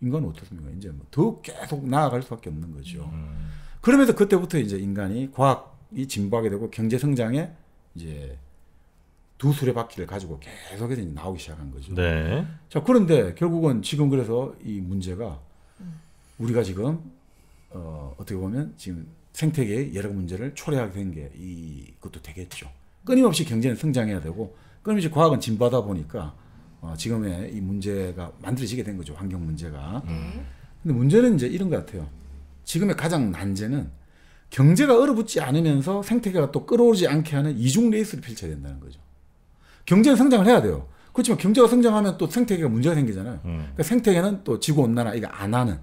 인간은 어떻습니까? 이제 뭐더 계속 나아갈 수밖에 없는 거죠. 음. 그러면서 그때부터 이제 인간이 과학이 진보하게 되고 경제 성장에 이제 두 수레바퀴를 가지고 계속해서 나오기 시작한 거죠. 네. 자 그런데 결국은 지금 그래서 이 문제가 우리가 지금 어, 어떻게 보면 지금 생태계의 여러 문제를 초래하게 된 게 이것도 되겠죠. 끊임없이 경제는 성장해야 되고 끊임없이 과학은 진보하다 보니까 어, 지금의 이 문제가 만들어지게 된 거죠. 환경 문제가. 음. 근데 문제는 이제 이런 것 같아요. 지금의 가장 난제는 경제가 얼어붙지 않으면서 생태계가 또끌어오지 않게 하는 이중 레이스를 펼쳐야 된다는 거죠. 경제는 성장을 해야 돼요. 그렇지만 경제가 성장하면 또 생태계가 문제가 생기잖아요. 음. 그러니까 생태계는 또 지구 온난화 이거 안 하는.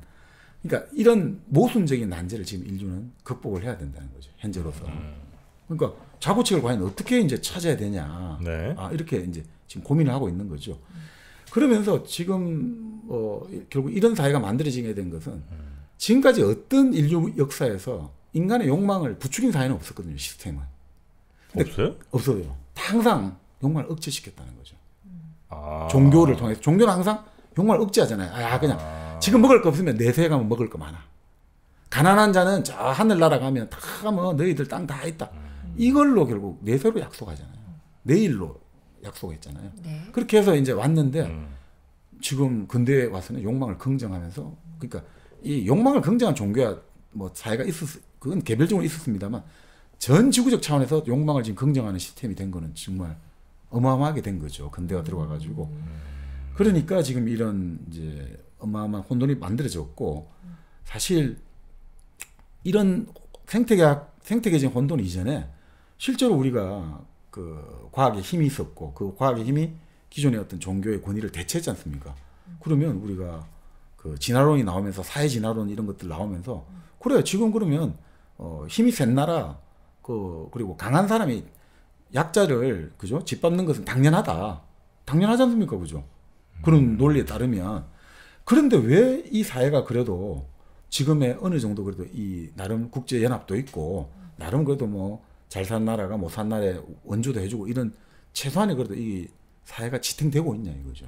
그러니까 이런 모순적인 난제를 지금 인류는 극복을 해야 된다는 거죠. 현재로서. 음. 그러니까 자구책을 과연 어떻게 이제 찾아야 되냐. 네. 아, 이렇게 이제 지금 고민을 하고 있는 거죠. 그러면서 지금 어 결국 이런 사회가 만들어지게 된 것은 음. 지금까지 어떤 인류 역사에서 인간의 욕망을 부추긴 사회는 없었거든요. 시스템은. 없어요? 없어요. 항상 욕망을 억제시켰다는 거죠. 아. 종교를 통해서 종교는 항상 욕망을 억제하잖아요. 아 그냥 아. 지금 먹을 거 없으면 내세 가면 먹을 거 많아. 가난한 자는 저 하늘 나라가면다 가면 너희들 땅 다 있다. 음. 이걸로 결국 내세로 약속하잖아요. 내일로 약속했잖아요. 네. 그렇게 해서 이제 왔는데 음. 지금 근대에 와서는 욕망을 긍정하면서 그러니까 이 욕망을 긍정한 종교야 뭐 사회가 있었 그건 개별적으로 있었습니다만 전 지구적 차원에서 욕망을 지금 긍정하는 시스템이 된 거는 정말 어마어마하게 된 거죠. 근대가 들어와가지고. 음. 그러니까 지금 이런 이제 어마어마한 혼돈이 만들어졌고 사실 이런 생태계학 생태계적인 혼돈 이전에 실제로 우리가 그 과학의 힘이 있었고 그 과학의 힘이 기존의 어떤 종교의 권위를 대체했지 않습니까? 음. 그러면 우리가 그 진화론이 나오면서 사회 진화론 이런 것들 나오면서 음. 그래 지금 그러면 어 힘이 센 나라 그 그리고 강한 사람이 약자를 그죠 짓밟는 것은 당연하다. 당연하지 않습니까, 그죠? 그런 음. 논리에 따르면 그런데 왜 이 사회가 그래도 지금의 어느 정도 그래도 이 나름 국제 연합도 있고 나름 그래도 뭐잘산 나라가 못 산 나라에 원조도 해주고 이런 최소한의 그래도 이 사회가 지탱되고 있냐 이거죠.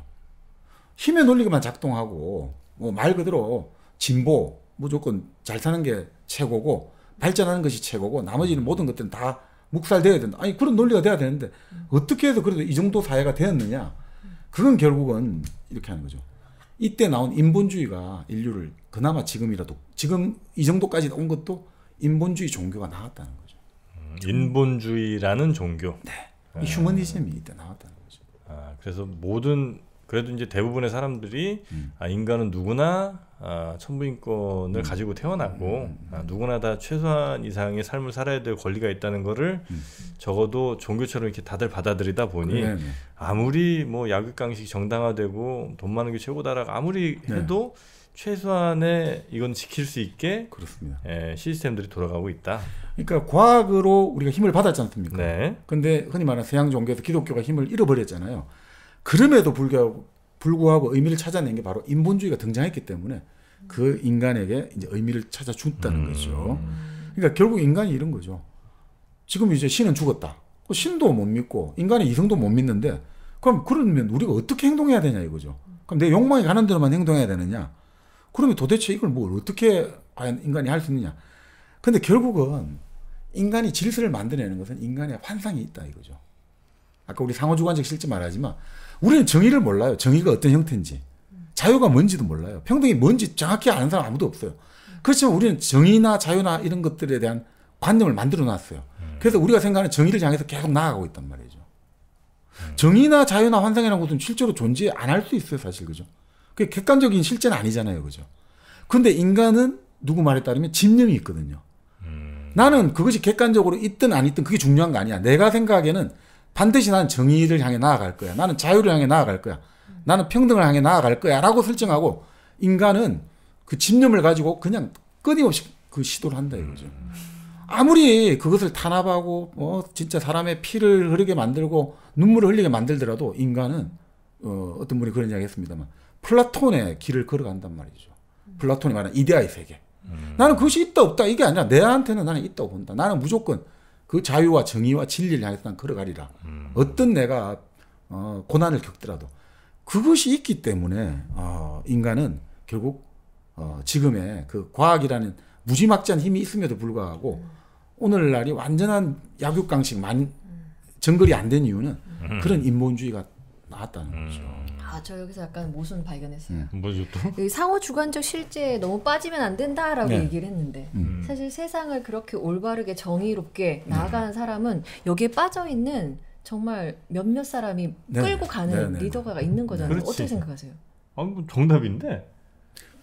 힘의 논리만 작동하고 뭐 말 그대로 진보 무조건 잘 사는 게 최고고 발전하는 것이 최고고 나머지는 모든 것들은 다 묵살돼야 된다. 아니 그런 논리가 돼야 되는데 어떻게 해서 그래도 이 정도 사회가 되었느냐? 그건 결국은 이렇게 하는 거죠. 이때 나온 인본주의가 인류를 그나마 지금이라도 지금 이 정도까지 온 것도 인본주의 종교가 나왔다는 거죠. 음, 인본주의라는 종교. 네. 아. 휴머니즘이 이때 나왔다는 거죠. 아, 그래서 모든 그래도 이제 대부분의 사람들이 음. 아, 인간은 누구나 아, 천부인권을 음. 가지고 태어났고 음. 아, 누구나 다 최소한 이상의 삶을 살아야 될 권리가 있다는 거를 음. 적어도 종교처럼 이렇게 다들 받아들이다 보니 그 네. 아무리 뭐 야극강식 정당화되고 돈 많은 게 최고다라 고 아무리 네. 해도 최소한의 이건 지킬 수 있게 그렇습니다. 예, 시스템들이 돌아가고 있다. 그러니까 과학으로 우리가 힘을 받았지 않습니까? 네. 근데 흔히 말하는 서양 종교에서 기독교가 힘을 잃어버렸잖아요. 그럼에도 불구하고, 불구하고 의미를 찾아낸 게 바로 인본주의가 등장했기 때문에 그 인간에게 이제 의미를 찾아 준다는 음. 거죠. 그러니까 결국 인간이 이런 거죠. 지금 이제 신은 죽었다. 신도 못 믿고 인간의 이성도 못 믿는데 그럼 그러면 우리가 어떻게 행동해야 되냐 이거죠. 그럼 내 욕망이 가는 대로만 행동해야 되느냐? 그러면 도대체 이걸 뭘 어떻게 과연 인간이 할 수 있느냐? 근데 결국은 인간이 질서를 만들어내는 것은 인간의 환상이 있다 이거죠. 아까 우리 상호주관적 실제 말하지만 우리는 정의를 몰라요. 정의가 어떤 형태인지. 자유가 뭔지도 몰라요. 평등이 뭔지 정확히 아는 사람 아무도 없어요. 그렇지만 우리는 정의나 자유나 이런 것들에 대한 관념을 만들어 놨어요. 음. 그래서 우리가 생각하는 정의를 향해서 계속 나아가고 있단 말이죠. 정의나 자유나 환상이라는 것은 실제로 존재 안 할 수 있어요, 사실. 그죠? 그게 객관적인 실제는 아니잖아요. 그죠? 근데 인간은 누구 말에 따르면 집념이 있거든요. 음. 나는 그것이 객관적으로 있든 안 있든 그게 중요한 거 아니야. 내가 생각에는 하기 반드시 나는 정의를 향해 나아갈 거야. 나는 자유를 향해 나아갈 거야. 나는 평등을 향해 나아갈 거야. 라고 설정하고 인간은 그 집념을 가지고 그냥 끊임없이 그 시도를 한다 이거죠. 아무리 그것을 탄압하고 뭐 진짜 사람의 피를 흐르게 만들고 눈물을 흘리게 만들더라도 인간은 어, 어떤 분이 그런 이야기 했습니다만 플라톤의 길을 걸어간단 말이죠. 플라톤이 말하는 이데아의 세계. 음. 나는 그것이 있다 없다 이게 아니라 내한테는 나는 있다고 본다. 나는 무조건 그 자유와 정의와 진리를 향해서 난 걸어가리라. 음. 어떤 내가 어, 고난을 겪더라도 그것이 있기 때문에 어, 인간은 결국 어, 지금의 그 과학이라는 무지막지한 힘이 있음에도 불구하고 음. 오늘날이 완전한 약육강식 만 정글이 안 된 이유는 음. 그런 인본주의가 나왔다는 음. 거죠. 아, 저 여기서 약간 모순 발견했어요. 예. 뭐죠 또? 상호 주관적 실제에 너무 빠지면 안 된다라고 네. 얘기를 했는데 음. 사실 세상을 그렇게 올바르게 정의롭게 음. 나아가는 사람은 여기에 빠져 있는 정말 몇몇 사람이 네. 끌고 가는 네, 네, 네, 리더가 있는 거잖아요. 그렇지. 어떻게 생각하세요? 아, 뭐 정답인데.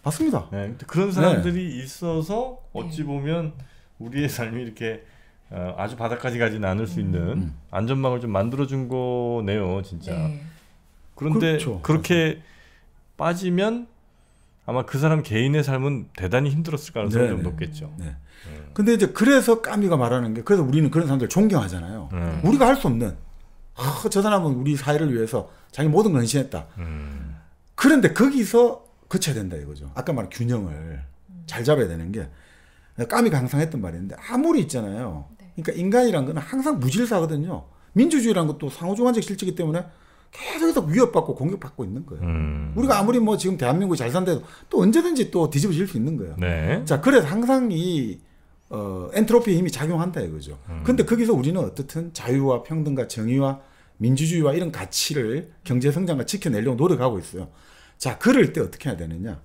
맞습니다. 네, 그런 사람들이 네. 있어서 어찌 네. 보면 우리의 삶이 이렇게 어, 아주 바닥까지 가지 않을 수 음. 있는 음. 안전망을 좀 만들어준 거네요, 진짜. 그런데 그렇죠. 그렇게 맞아요. 빠지면 아마 그 사람 개인의 삶은 대단히 힘들었을 가능성이 네네. 좀 네, 네. 높겠죠. 네. 음. 근데 이제 그래서 까미가 말하는 게 그래서 우리는 그런 사람들 존경하잖아요. 음. 우리가 할 수 없는 아, 저 사람은 우리 사회를 위해서 자기 모든 걸 헌신했다. 음. 그런데 거기서 그쳐야 된다 이거죠. 아까 말한 균형을 잘 잡아야 되는 게 까미가 항상 했던 말인데 아무리 있잖아요. 네. 그러니까 인간이란 건 항상 무질서거든요. 민주주의란 것도 상호조간적 실체이기 때문에 계속해서 위협받고 공격받고 있는 거예요. 음. 우리가 아무리 뭐 지금 대한민국이 잘 산대도 또 언제든지 또 뒤집어질 수 있는 거예요. 네. 자, 그래서 항상 이 어, 엔트로피의 힘이 작용한다 이거죠. 음. 근데 거기서 우리는 어떻든 자유와 평등과 정의와 민주주의와 이런 가치를 경제 성장과 지켜내려고 노력하고 있어요. 자, 그럴 때 어떻게 해야 되느냐?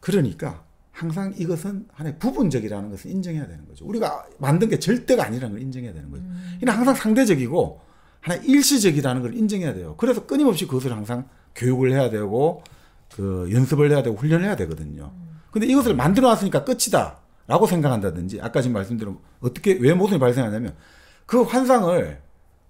그러니까 항상 이것은 하나의 부분적이라는 것을 인정해야 되는 거죠. 우리가 만든 게 절대가 아니라는 걸 인정해야 되는 거죠. 음. 이건 항상 상대적이고 하나 일시적이라는 걸 인정해야 돼요. 그래서 끊임없이 그것을 항상 교육을 해야 되고 그 연습을 해야 되고 훈련을 해야 되거든요. 근데 이것을 만들어 놨으니까 끝이다. 라고 생각한다든지 아까 지금 말씀드린 어떻게 왜 모순이 발생하냐면 그 환상을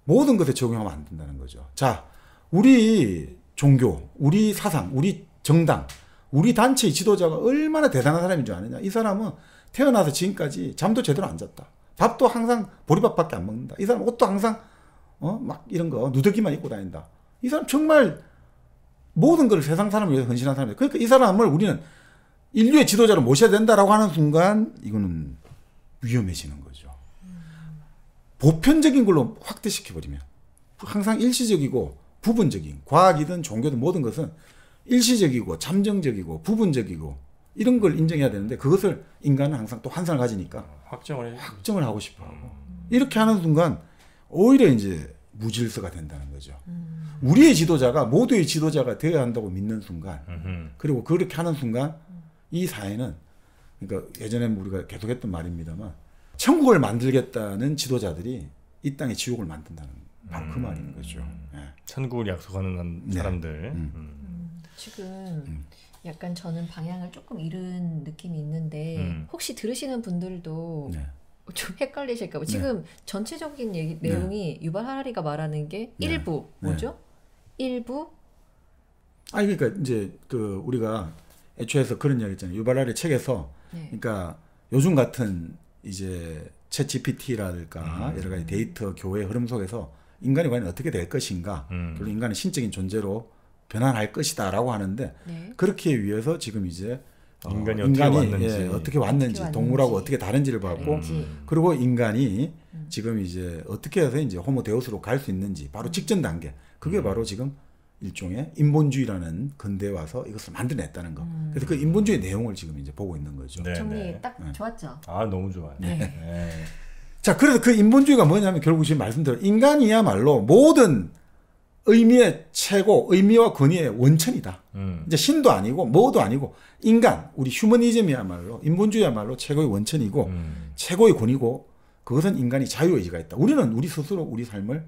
모든 것에 적용하면 안 된다는 거죠. 자, 우리 종교, 우리 사상, 우리 정당, 우리 단체의 지도자가 얼마나 대단한 사람인 줄 아느냐. 이 사람은 태어나서 지금까지 잠도 제대로 안 잤다. 밥도 항상 보리밥밖에 안 먹는다. 이 사람 옷도 항상 어? 막 이런 거 누더기만 입고 다닌다. 이 사람 정말 모든 걸 세상 사람을 위해서 헌신한 사람이에 그러니까 이 사람을 우리는 인류의 지도자로 모셔야 된다라고 하는 순간 이거는 위험해지는 거죠. 보편적인 걸로 확대시켜버리면 항상 일시적이고 부분적인 과학이든 종교든 모든 것은 일시적이고 잠정적이고 부분적이고 이런 걸 인정해야 되는데 그것을 인간은 항상 또 환상을 가지니까 확정을 확정을 하고 싶어 하고 이렇게 하는 순간 오히려 이제 무질서가 된다는 거죠. 음. 우리의 지도자가 모두의 지도자가 되어야 한다고 믿는 순간, 음흠. 그리고 그렇게 하는 순간 이 사회는 그러니까 예전에 우리가 계속했던 말입니다만 천국을 만들겠다는 지도자들이 이 땅에 지옥을 만든다는 바로 그 음. 말인 거죠. 예. 천국을 약속하는 네. 사람들. 네. 음. 지금 음. 약간 저는 방향을 조금 잃은 느낌이 있는데 혹시 들으시는 분들도 네. 좀 헷갈리실까 봐. 네. 지금 전체적인 얘기, 네. 내용이 유발 하라리가 말하는 게 네. 일부 뭐죠? 일부 아 그러니까 이제 그 우리가 애초에서 그런 이야기 있잖아요. 유발 하라리 책에서 그러니까 요즘 같은 이제 채 GPT라든가 음. 여러 가지 데이터 교회 흐름 속에서 인간이 과연 어떻게 될 것인가, 음. 그리고 인간은 신적인 존재로 변환할 것이다라고 하는데 네. 그렇게 위해서 지금 이제 인간이, 어, 인간이 어떻게 왔는지, 예, 어떻게 왔는지 동물하고 어떻게 다른지를 봤고 음. 그리고 인간이 음. 지금 이제 어떻게 해서 이제 호모데우스로 갈 수 있는지 바로 음. 직전 단계 그게 음. 바로 지금 일종의 인본주의라는 근대에 와서 이것을 만들어냈다는 거. 음. 그래서 그 인본주의 내용을 지금 이제 보고 있는 거죠. 네, 정리 네. 딱 네. 좋았죠. 아 너무 좋아요. 네. 네. 자 그래서 그 인본주의가 뭐냐면 결국 지금 말씀드린 인간이야말로 모든 의미의 최고, 의미와 권위의 원천이다. 음. 이제 신도 아니고, 뭐도 아니고, 인간, 우리 휴머니즘이야말로, 인본주의야말로 최고의 원천이고, 음. 최고의 권위고, 그것은 인간이 자유의지가 있다. 우리는 우리 스스로 우리 삶을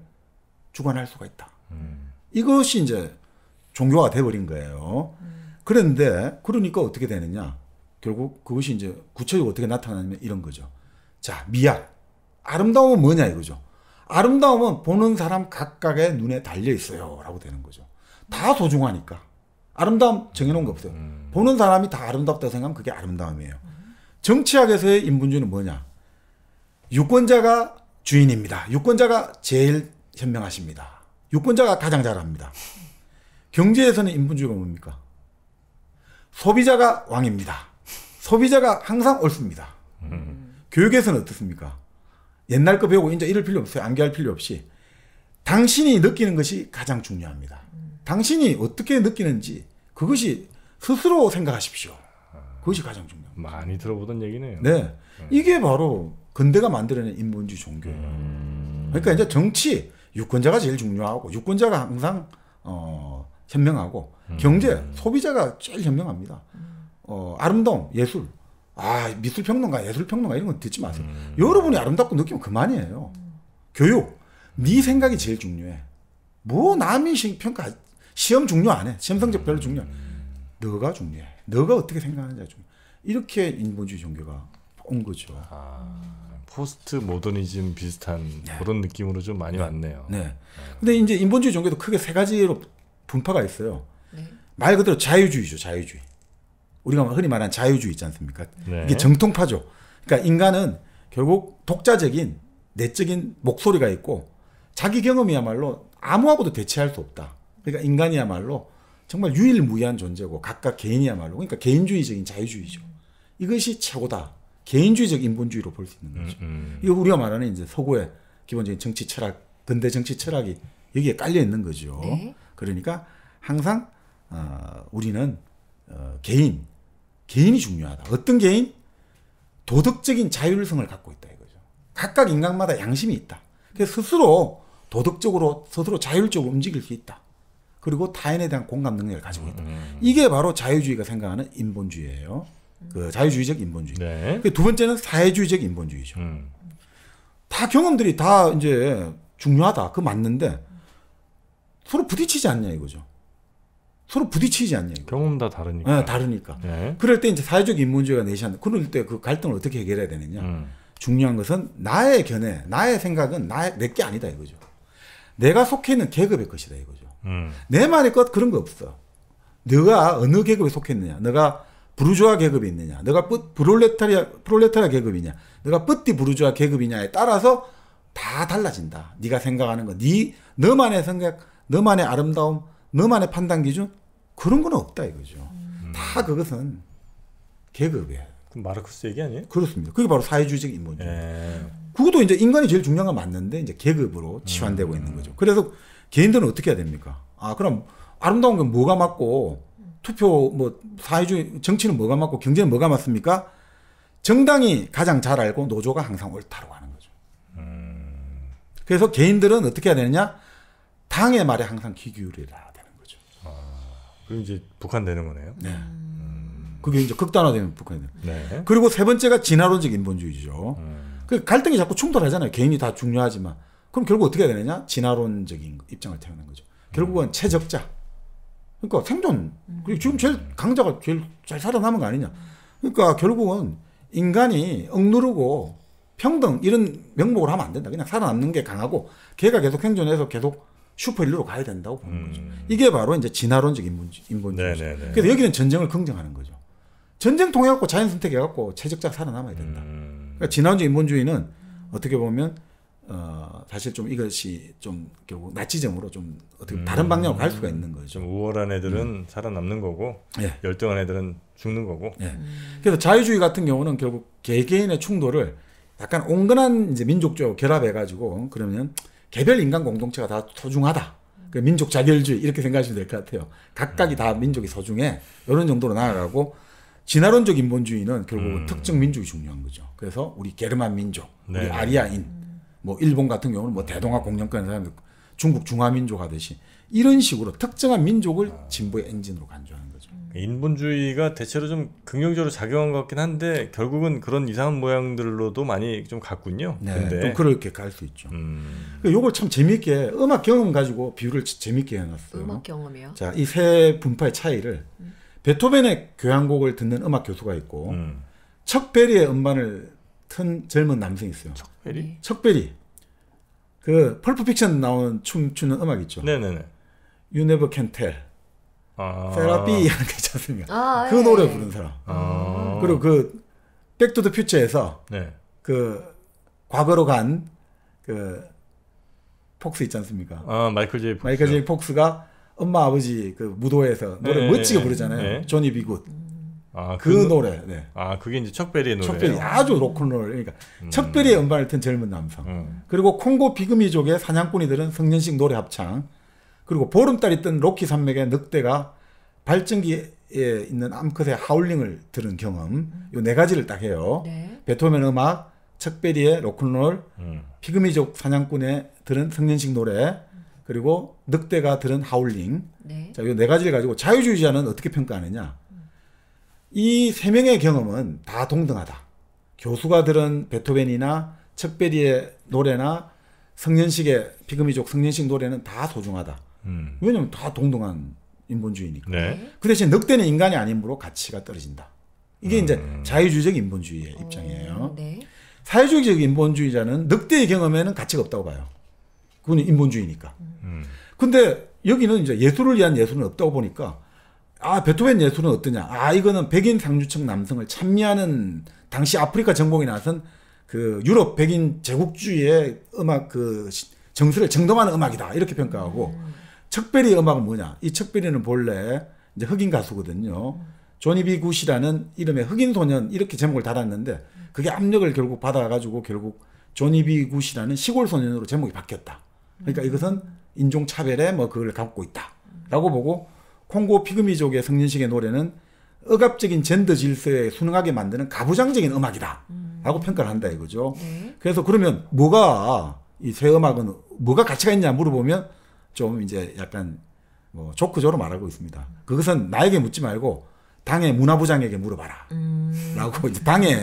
주관할 수가 있다. 음. 이것이 이제 종교가 돼버린 거예요. 그런데, 그러니까 어떻게 되느냐. 결국 그것이 이제 구체적으로 어떻게 나타나냐면 이런 거죠. 자, 미학. 아름다움은 뭐냐 이거죠. 아름다움은 보는 사람 각각의 눈에 달려 있어요. 라고 되는 거죠. 다 소중하니까. 아름다움 정해놓은 거 없어요. 음. 보는 사람이 다 아름답다고 생각하면 그게 아름다움이에요. 음. 정치학에서의 인본주의는 뭐냐? 유권자가 주인입니다. 유권자가 제일 현명하십니다. 유권자가 가장 잘합니다. 경제에서는 인본주의가 뭡니까? 소비자가 왕입니다. 소비자가 항상 옳습니다. 음. 교육에서는 어떻습니까? 옛날 거 배우고 이제 이럴 필요 없어요. 암기할 필요 없이. 당신이 느끼는 것이 가장 중요합니다. 당신이 어떻게 느끼는지 그것이 스스로 생각하십시오. 그것이 가장 중요합니다. 많이 들어보던 얘기네요. 네. 이게 바로 근대가 만들어낸 인본주의 종교예요. 음. 그러니까 이제 정치, 유권자가 제일 중요하고 유권자가 항상 어, 현명하고 음. 경제, 소비자가 제일 현명합니다. 어, 아름다움, 예술, 아 미술 평론가, 예술 평론가 이런 건 듣지 마세요. 음. 여러분이 아름답고 느끼면 그만이에요. 교육, 네 생각이 제일 중요해. 뭐 남이 평가 시험 중요 안 해. 시험 성적 별로 중요. 너가 중요해. 너가 어떻게 생각하는지가 중요. 이렇게 인본주의 종교가 온 거죠. 아, 포스트 모더니즘 비슷한 네. 그런 느낌으로 좀 많이 네. 왔네요. 네. 네. 근데 이제 인본주의 종교도 크게 세 가지로 분파가 있어요. 네. 말 그대로 자유주의죠, 자유주의. 우리가 흔히 말하는 자유주의 있지 않습니까? 네. 이게 정통파죠. 그러니까 인간은 결국 독자적인 내적인 목소리가 있고 자기 경험이야말로 아무하고도 대체할 수 없다. 그러니까 인간이야말로 정말 유일무이한 존재고 각각 개인이야말로 그러니까 개인주의적인 자유주의죠. 이것이 최고다. 개인주의적 인본주의로 볼 수 있는 거죠. 음, 음. 이거 우리가 말하는 이제 서구의 기본적인 정치 철학, 근대 정치 철학이 여기에 깔려 있는 거죠. 네. 그러니까 항상 어, 우리는 어, 개인 개인이 중요하다. 어떤 개인? 도덕적인 자율성을 갖고 있다 이거죠. 각각 인간마다 양심이 있다. 그래서 스스로 도덕적으로 스스로 자율적으로 움직일 수 있다. 그리고 타인에 대한 공감 능력을 가지고 있다. 음, 음. 이게 바로 자유주의가 생각하는 인본주의예요. 그 자유주의적 인본주의. 네. 두 번째는 사회주의적 인본주의죠. 음. 다 경험들이 다 이제 중요하다. 그 맞는데 서로 부딪히지 않냐 이거죠. 서로 부딪히지 않냐. 경험 다 다르니까. 아, 다르니까. 예. 그럴 때 이제 사회적 인문주의가 내시한 그럴 때 그 갈등을 어떻게 해결해야 되느냐. 음. 중요한 것은 나의 견해, 나의 생각은 나의 내게 아니다 이거죠. 내가 속해 있는 계급의 것이다 이거죠. 음. 내 말의 것 그런 거 없어. 네가 어느 계급에 속했느냐. 네가 부르주아 계급이 있느냐. 네가 프롤레타리아 프롤레타리아 계급이냐. 네가 뿌띠 부르주아 계급이냐에 따라서 다 달라진다. 네가 생각하는 거, 네 너만의 생각, 너만의 아름다움, 너만의 판단 기준 그런 건 없다 이거죠. 음. 다 그것은 계급에. 그럼 마르크스 얘기 아니에요? 그렇습니다. 그게 바로 사회주의적 인본주의. 예. 그것도 이제 인간이 제일 중요한 건 맞는데 이제 계급으로 치환되고 음. 있는 거죠. 그래서 개인들은 어떻게 해야 됩니까? 아 그럼 아름다운 건 뭐가 맞고 투표 뭐 사회주의 정치는 뭐가 맞고 경제는 뭐가 맞습니까? 정당이 가장 잘 알고 노조가 항상 옳다고 하는 거죠. 음. 그래서 개인들은 어떻게 해야 되느냐? 당의 말에 항상 귀 기울이라. 그럼 이제 북한 되는 거네요. 네. 음. 그게 이제 극단화되면 북한이 돼요. 네. 그리고 세 번째가 진화론적 인본주의죠. 음. 그 갈등이 자꾸 충돌하잖아요. 개인이 다 중요하지만. 그럼 결국 어떻게 해야 되느냐? 진화론적인 입장을 태우는 거죠. 결국은 음. 최적자. 그러니까 생존. 그리고 지금 제일 음. 강자가 제일 잘 살아남은 거 아니냐. 그러니까 결국은 인간이 억누르고 평등 이런 명목으로 하면 안 된다. 그냥 살아남는 게 강하고 걔가 계속 생존해서 계속 슈퍼인류로 가야 된다고 보는 음. 거죠. 이게 바로 이제 진화론적 인본주인본주의 네, 네, 네. 그래서 여기는 전쟁을 긍정하는 거죠. 전쟁 통해갖고 자연 선택해갖고 최적자 살아남아야 된다. 음. 그러니까 진화론적 인본주의는 어떻게 보면 어, 사실 좀 이것이 좀 결국 나치즘으로 좀 어떻게 다른 음. 방향으로 갈 수가 있는 거죠. 좀 우월한 애들은 음. 살아남는 거고, 예. 열등한 애들은 죽는 거고. 예. 그래서 자유주의 같은 경우는 결국 개개인의 충돌을 약간 온건한 이제 민족적 결합해가지고 그러면 개별 인간 공동체가 다 소중하다. 그 민족 자결주의 이렇게 생각하시면 될 것 같아요. 각각이 다 민족이 소중해. 이런 정도로 나아가고 진화론적 인본주의는 결국은 음. 특정 민족이 중요한 거죠. 그래서 우리 게르만 민족, 네. 우리 아리아인, 뭐 일본 같은 경우는 뭐 대동아 공영권 사람 들 중국 중화민족 하듯이 이런 식으로 특정한 민족을 진보의 엔진으로 간주하 인본주의가 대체로 좀 긍정적으로 작용한 것 같긴 한데 결국은 그런 이상한 모양들로도 많이 좀 갔군요. 네, 근데. 좀 그렇게 갈 수 있죠. 음. 그 요걸 참 재밌게 음악 경험 가지고 비유를 재밌게 해놨어요. 음악 경험이요? 자, 이 세 분파의 차이를 음. 베토벤의 교향곡을 듣는 음악 교수가 있고 음. 척베리의 음반을 튼 젊은 남성이 있어요. 척베리? 네. 척베리. 그 펄프 픽션 나오 춤추는 음악 있죠. 네네네. 네, 네. You Never Can Tell. 아. 세라피 이렇게 있지 않습니까? 아, 그 예. 노래 부른 사람. 아. 그리고 그 백투더 퓨처에서 네. 그 과거로 간 그 폭스 있지 않습니까? 아 마이클 제이 폭스. 마이클 제이 폭스가 엄마 아버지 그 무도회에서 노래 네, 네 멋지게 네. 부르잖아요. 네. 조니 비굿. 아그 그, 그 노래. 네. 아 그게 이제 척베리의 노래. 척베리 아주 로큰롤. 그러니까 음. 척베리의 음반을 튼 젊은 남성. 음. 그리고 콩고 비그미족의 사냥꾼이들은 성년식 노래 합창. 그리고 보름달 이뜬 로키 산맥의 늑대가 발전기에 있는 암컷의 하울링을 들은 경험 요네 가지를 딱 해요. 네. 베토벤 음악, 척베리의 로큰롤, 음. 피그미족 사냥꾼의 들은 성년식 노래, 그리고 늑대가 들은 하울링. 네. 자, 요네 가지를 가지고 자유주의자는 어떻게 평가하느냐? 이 세 명의 경험은 다 동등하다. 교수가 들은 베토벤이나 척베리의 노래나 성년식의 피그미족 성년식 노래는 다 소중하다. 음. 왜냐면 다 동등한 인본주의니까. 네. 그 대신 늑대는 인간이 아니므로 가치가 떨어진다. 이게 음. 이제 자유주의적 인본주의의 어, 입장이에요. 네. 사회주의적 인본주의자는 늑대의 경험에는 가치가 없다고 봐요. 그건 인본주의니까. 음. 근데 여기는 이제 예술을 위한 예술은 없다고 보니까 아 베토벤 예술은 어떠냐? 아 이거는 백인 상류층 남성을 참미하는 당시 아프리카 전공이 나선 그 유럽 백인 제국주의의 음악 그 정수를 정 d 하는 음악이다 이렇게 평가하고 음. 척베리 음악은 뭐냐? 이 척베리는 본래 이제 흑인 가수거든요. 조니비 굿이라는 이름의 흑인 소년 이렇게 제목을 달았는데 그게 압력을 결국 받아가지고 결국 조니비 굿이라는 시골 소년으로 제목이 바뀌었다. 그러니까 이것은 인종 차별에 뭐 그걸 갖고 있다라고 보고 콩고 피그미족의 성년식의 노래는 억압적인 젠더 질서에 순응하게 만드는 가부장적인 음악이다라고 음. 평가를 한다 이거죠. 네. 그래서 그러면 뭐가 이 새 음악은 뭐가 가치가 있냐 물어보면 좀 이제 약간 뭐 조크조로 말하고 있습니다. 그것은 나에게 묻지 말고 당의 문화부장에게 물어봐라. 음. 라고 당의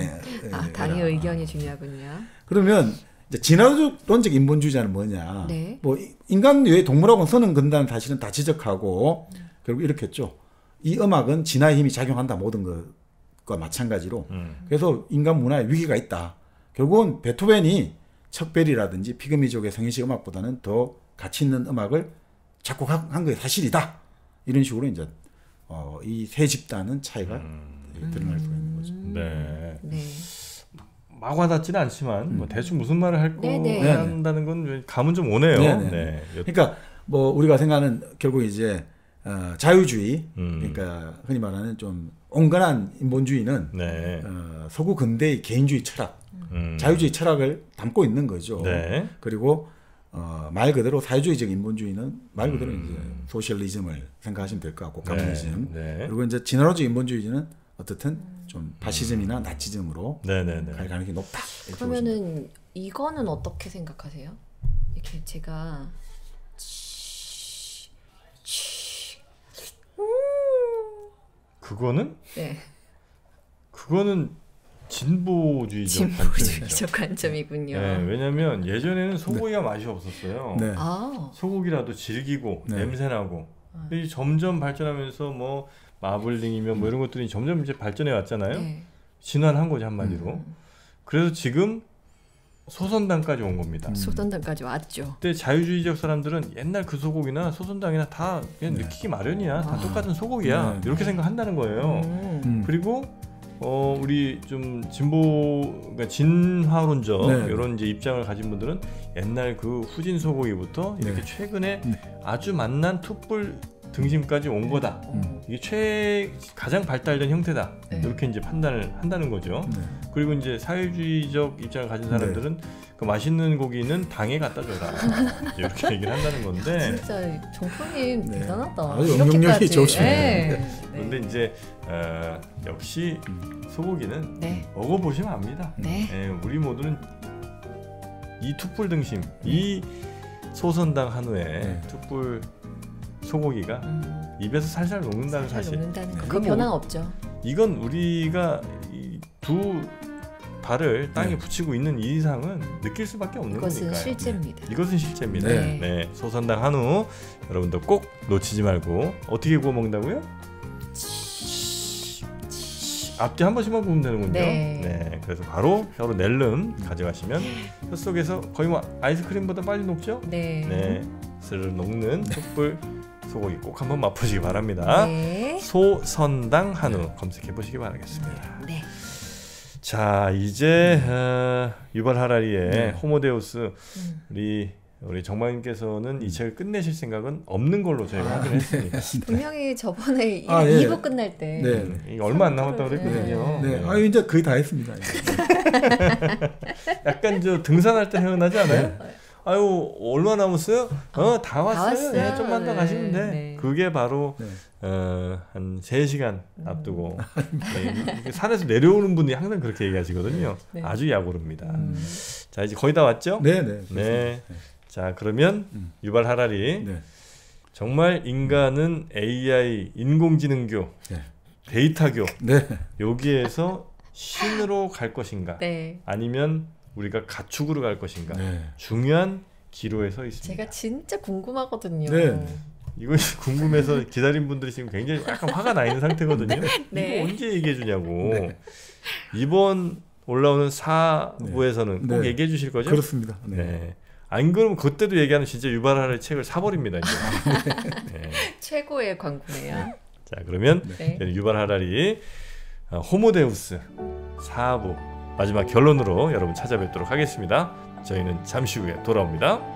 아, 당의 예, 예. 의견이 중요하군요. 그러면 이제 진화론적 인본주의자는 뭐냐? 네. 뭐 인간 외에 동물하고 는 선은 근다는 사실은 다 지적하고 음. 결국 이렇게 했죠. 이 음악은 진화의 힘이 작용한다 모든 것과 마찬가지로. 음. 그래서 인간 문화에 위기가 있다. 결국은 베토벤이 척벨이라든지 피그미족의 성인식 음악보다는 더 가치 있는 음악을 작곡한 게 사실이다. 이런 식으로 이제 어, 이 세 집단은 차이가 음. 네, 드러날 수가 있는 거죠. 음. 네. 네. 막 와닿지는 않지만 뭐 음. 뭐 대충 무슨 말을 할 네, 네. 거한다는 건 감은 좀 오네요. 네. 그러니까 뭐 우리가 생각하는 결국 이제 어, 자유주의 음. 그러니까 흔히 말하는 좀 온건한 인본주의는 네. 어, 서구 근대의 개인주의 철학, 음. 자유주의 철학을 담고 있는 거죠. 네. 그리고 어, 말 그대로 사회주의적 인본주의는 말 그대로 음. 이제 소셜리즘을 생각하시면 될 것 같고 가피니즘 네, 네. 그리고 이제 진화론적 인본주의는 어떻든 좀 파시즘이나 음. 나치즘으로 네, 네, 네, 갈 가능성이 높다. 그러면은 이거는 어떻게 생각하세요? 이렇게 제가 그거는? 네. 그거는 진보주의적, 진보주의적 관점이군요. 네, 왜냐하면 예전에는 네. 소고기가 네. 맛이 없었어요. 네. 아. 소고기라도 질기고 네. 냄새나고. 아. 근데 점점 발전하면서 뭐 마블링이면 뭐 이런 것들이 점점 이제 발전해 왔잖아요. 진화한 네. 거죠 한마디로. 음. 그래서 지금 소선당까지 온 겁니다. 음. 소선당까지 왔죠. 그때 자유주의적 사람들은 옛날 그 소고기나 소선당이나 다 그냥 느끼기 마련이야. 다 아. 똑같은 소고기야. 이렇게 생각한다는 거예요. 음. 음. 그리고 어 우리 좀 진보 그러니까 진화론적 네. 이런 이제 입장을 가진 분들은 옛날 그 후진 소고기부터 이렇게 네. 최근에 네. 아주 만난 툭불 등심까지 온 거다. 음. 이게 최 가장 발달된 형태다. 네. 이렇게 이제 판단을 한다는 거죠. 네. 그리고 이제 사회주의적 입장을 가진 네. 사람들은 네. 그 맛있는 고기는 당에 갖다 줘라 이렇게 얘기를 한다는 건데. 진짜 정프님 네. 대단하다. 영역력이 좋으시네. 그런데 네. 이제 어, 역시 음. 소고기는 먹어보시면 압니다. 예, 우리 모두는 이 투뿔 등심, 이 소선당 한우에 투뿔 소고기가 음. 입에서 살살 녹는다는 살살 사실. 녹는다는 그 뭐 변화 없죠. 이건 우리가 두 발을 땅에 네. 붙이고 있는 이상은 느낄 수밖에 없는 이것은 거니까요. 실제입니다. 네. 이것은 실제입니다. 네. 네. 소선당 한우 여러분도 꼭 놓치지 말고 어떻게 구워 먹는다고요? 앞뒤 한 번씩만 구우면 되는군요. 네. 네. 그래서 바로 혀로 낼름 가져가시면 혀 속에서 거의 뭐 아이스크림보다 빨리 녹죠? 네. 네. 스 녹는 촛불 소고기 꼭 한번 맛보시기 바랍니다. 네. 소선당 한우 네. 검색해 보시기 바라겠습니다. 네. 네. 자 이제 어, 유발 하라리의 네. 호모데우스 음. 우리 우리 정마님께서는 이 책을 끝내실 생각은 없는 걸로 저희가 아, 확인했습니다. 분명히 저번에 아, 2부 예. 끝날 때 네. 음, 얼마 안 남았다고 네. 그랬거든요. 네. 네. 아 이제 거의 다 했습니다. 약간 저 등산할 때 생각나지 않아요? 아유 얼마 남았어요? 어, 아, 다 왔어요. 다 예, 좀만 더 네, 가시면 돼. 네. 그게 바로 네. 어, 한 3시간 음. 앞두고 음. 네, 산에서 내려오는 분이 항상 그렇게 얘기하시거든요. 네. 아주 약오릅니다. 음. 자 이제 거의 다 왔죠? 네네. 네, 네. 자 그러면 음. 유발 하라리 네. 정말 인간은 AI 인공지능교 네. 데이터교 네. 여기에서 신으로 갈 것인가? 아니면 우리가 가축으로 갈 것인가 네. 중요한 기로에 서 있습니다. 제가 진짜 궁금하거든요. 네. 이거 궁금해서 기다린 분들이 지금 굉장히 약간 화가 나 있는 상태거든요. 네. 이거 네. 언제 얘기해 주냐고. 네. 이번 올라오는 네. 사부에서는 네. 꼭 얘기해 주실 거죠? 그렇습니다. 네. 안 그러면 그때도 얘기하는 진짜 유발하는 책을 사버립니다. 이제. 최고의 광고네요. 자 그러면 유발하라리 어, 호모데우스 사부 마지막 결론으로 여러분 찾아뵙도록 하겠습니다. 저희는 잠시 후에 돌아옵니다.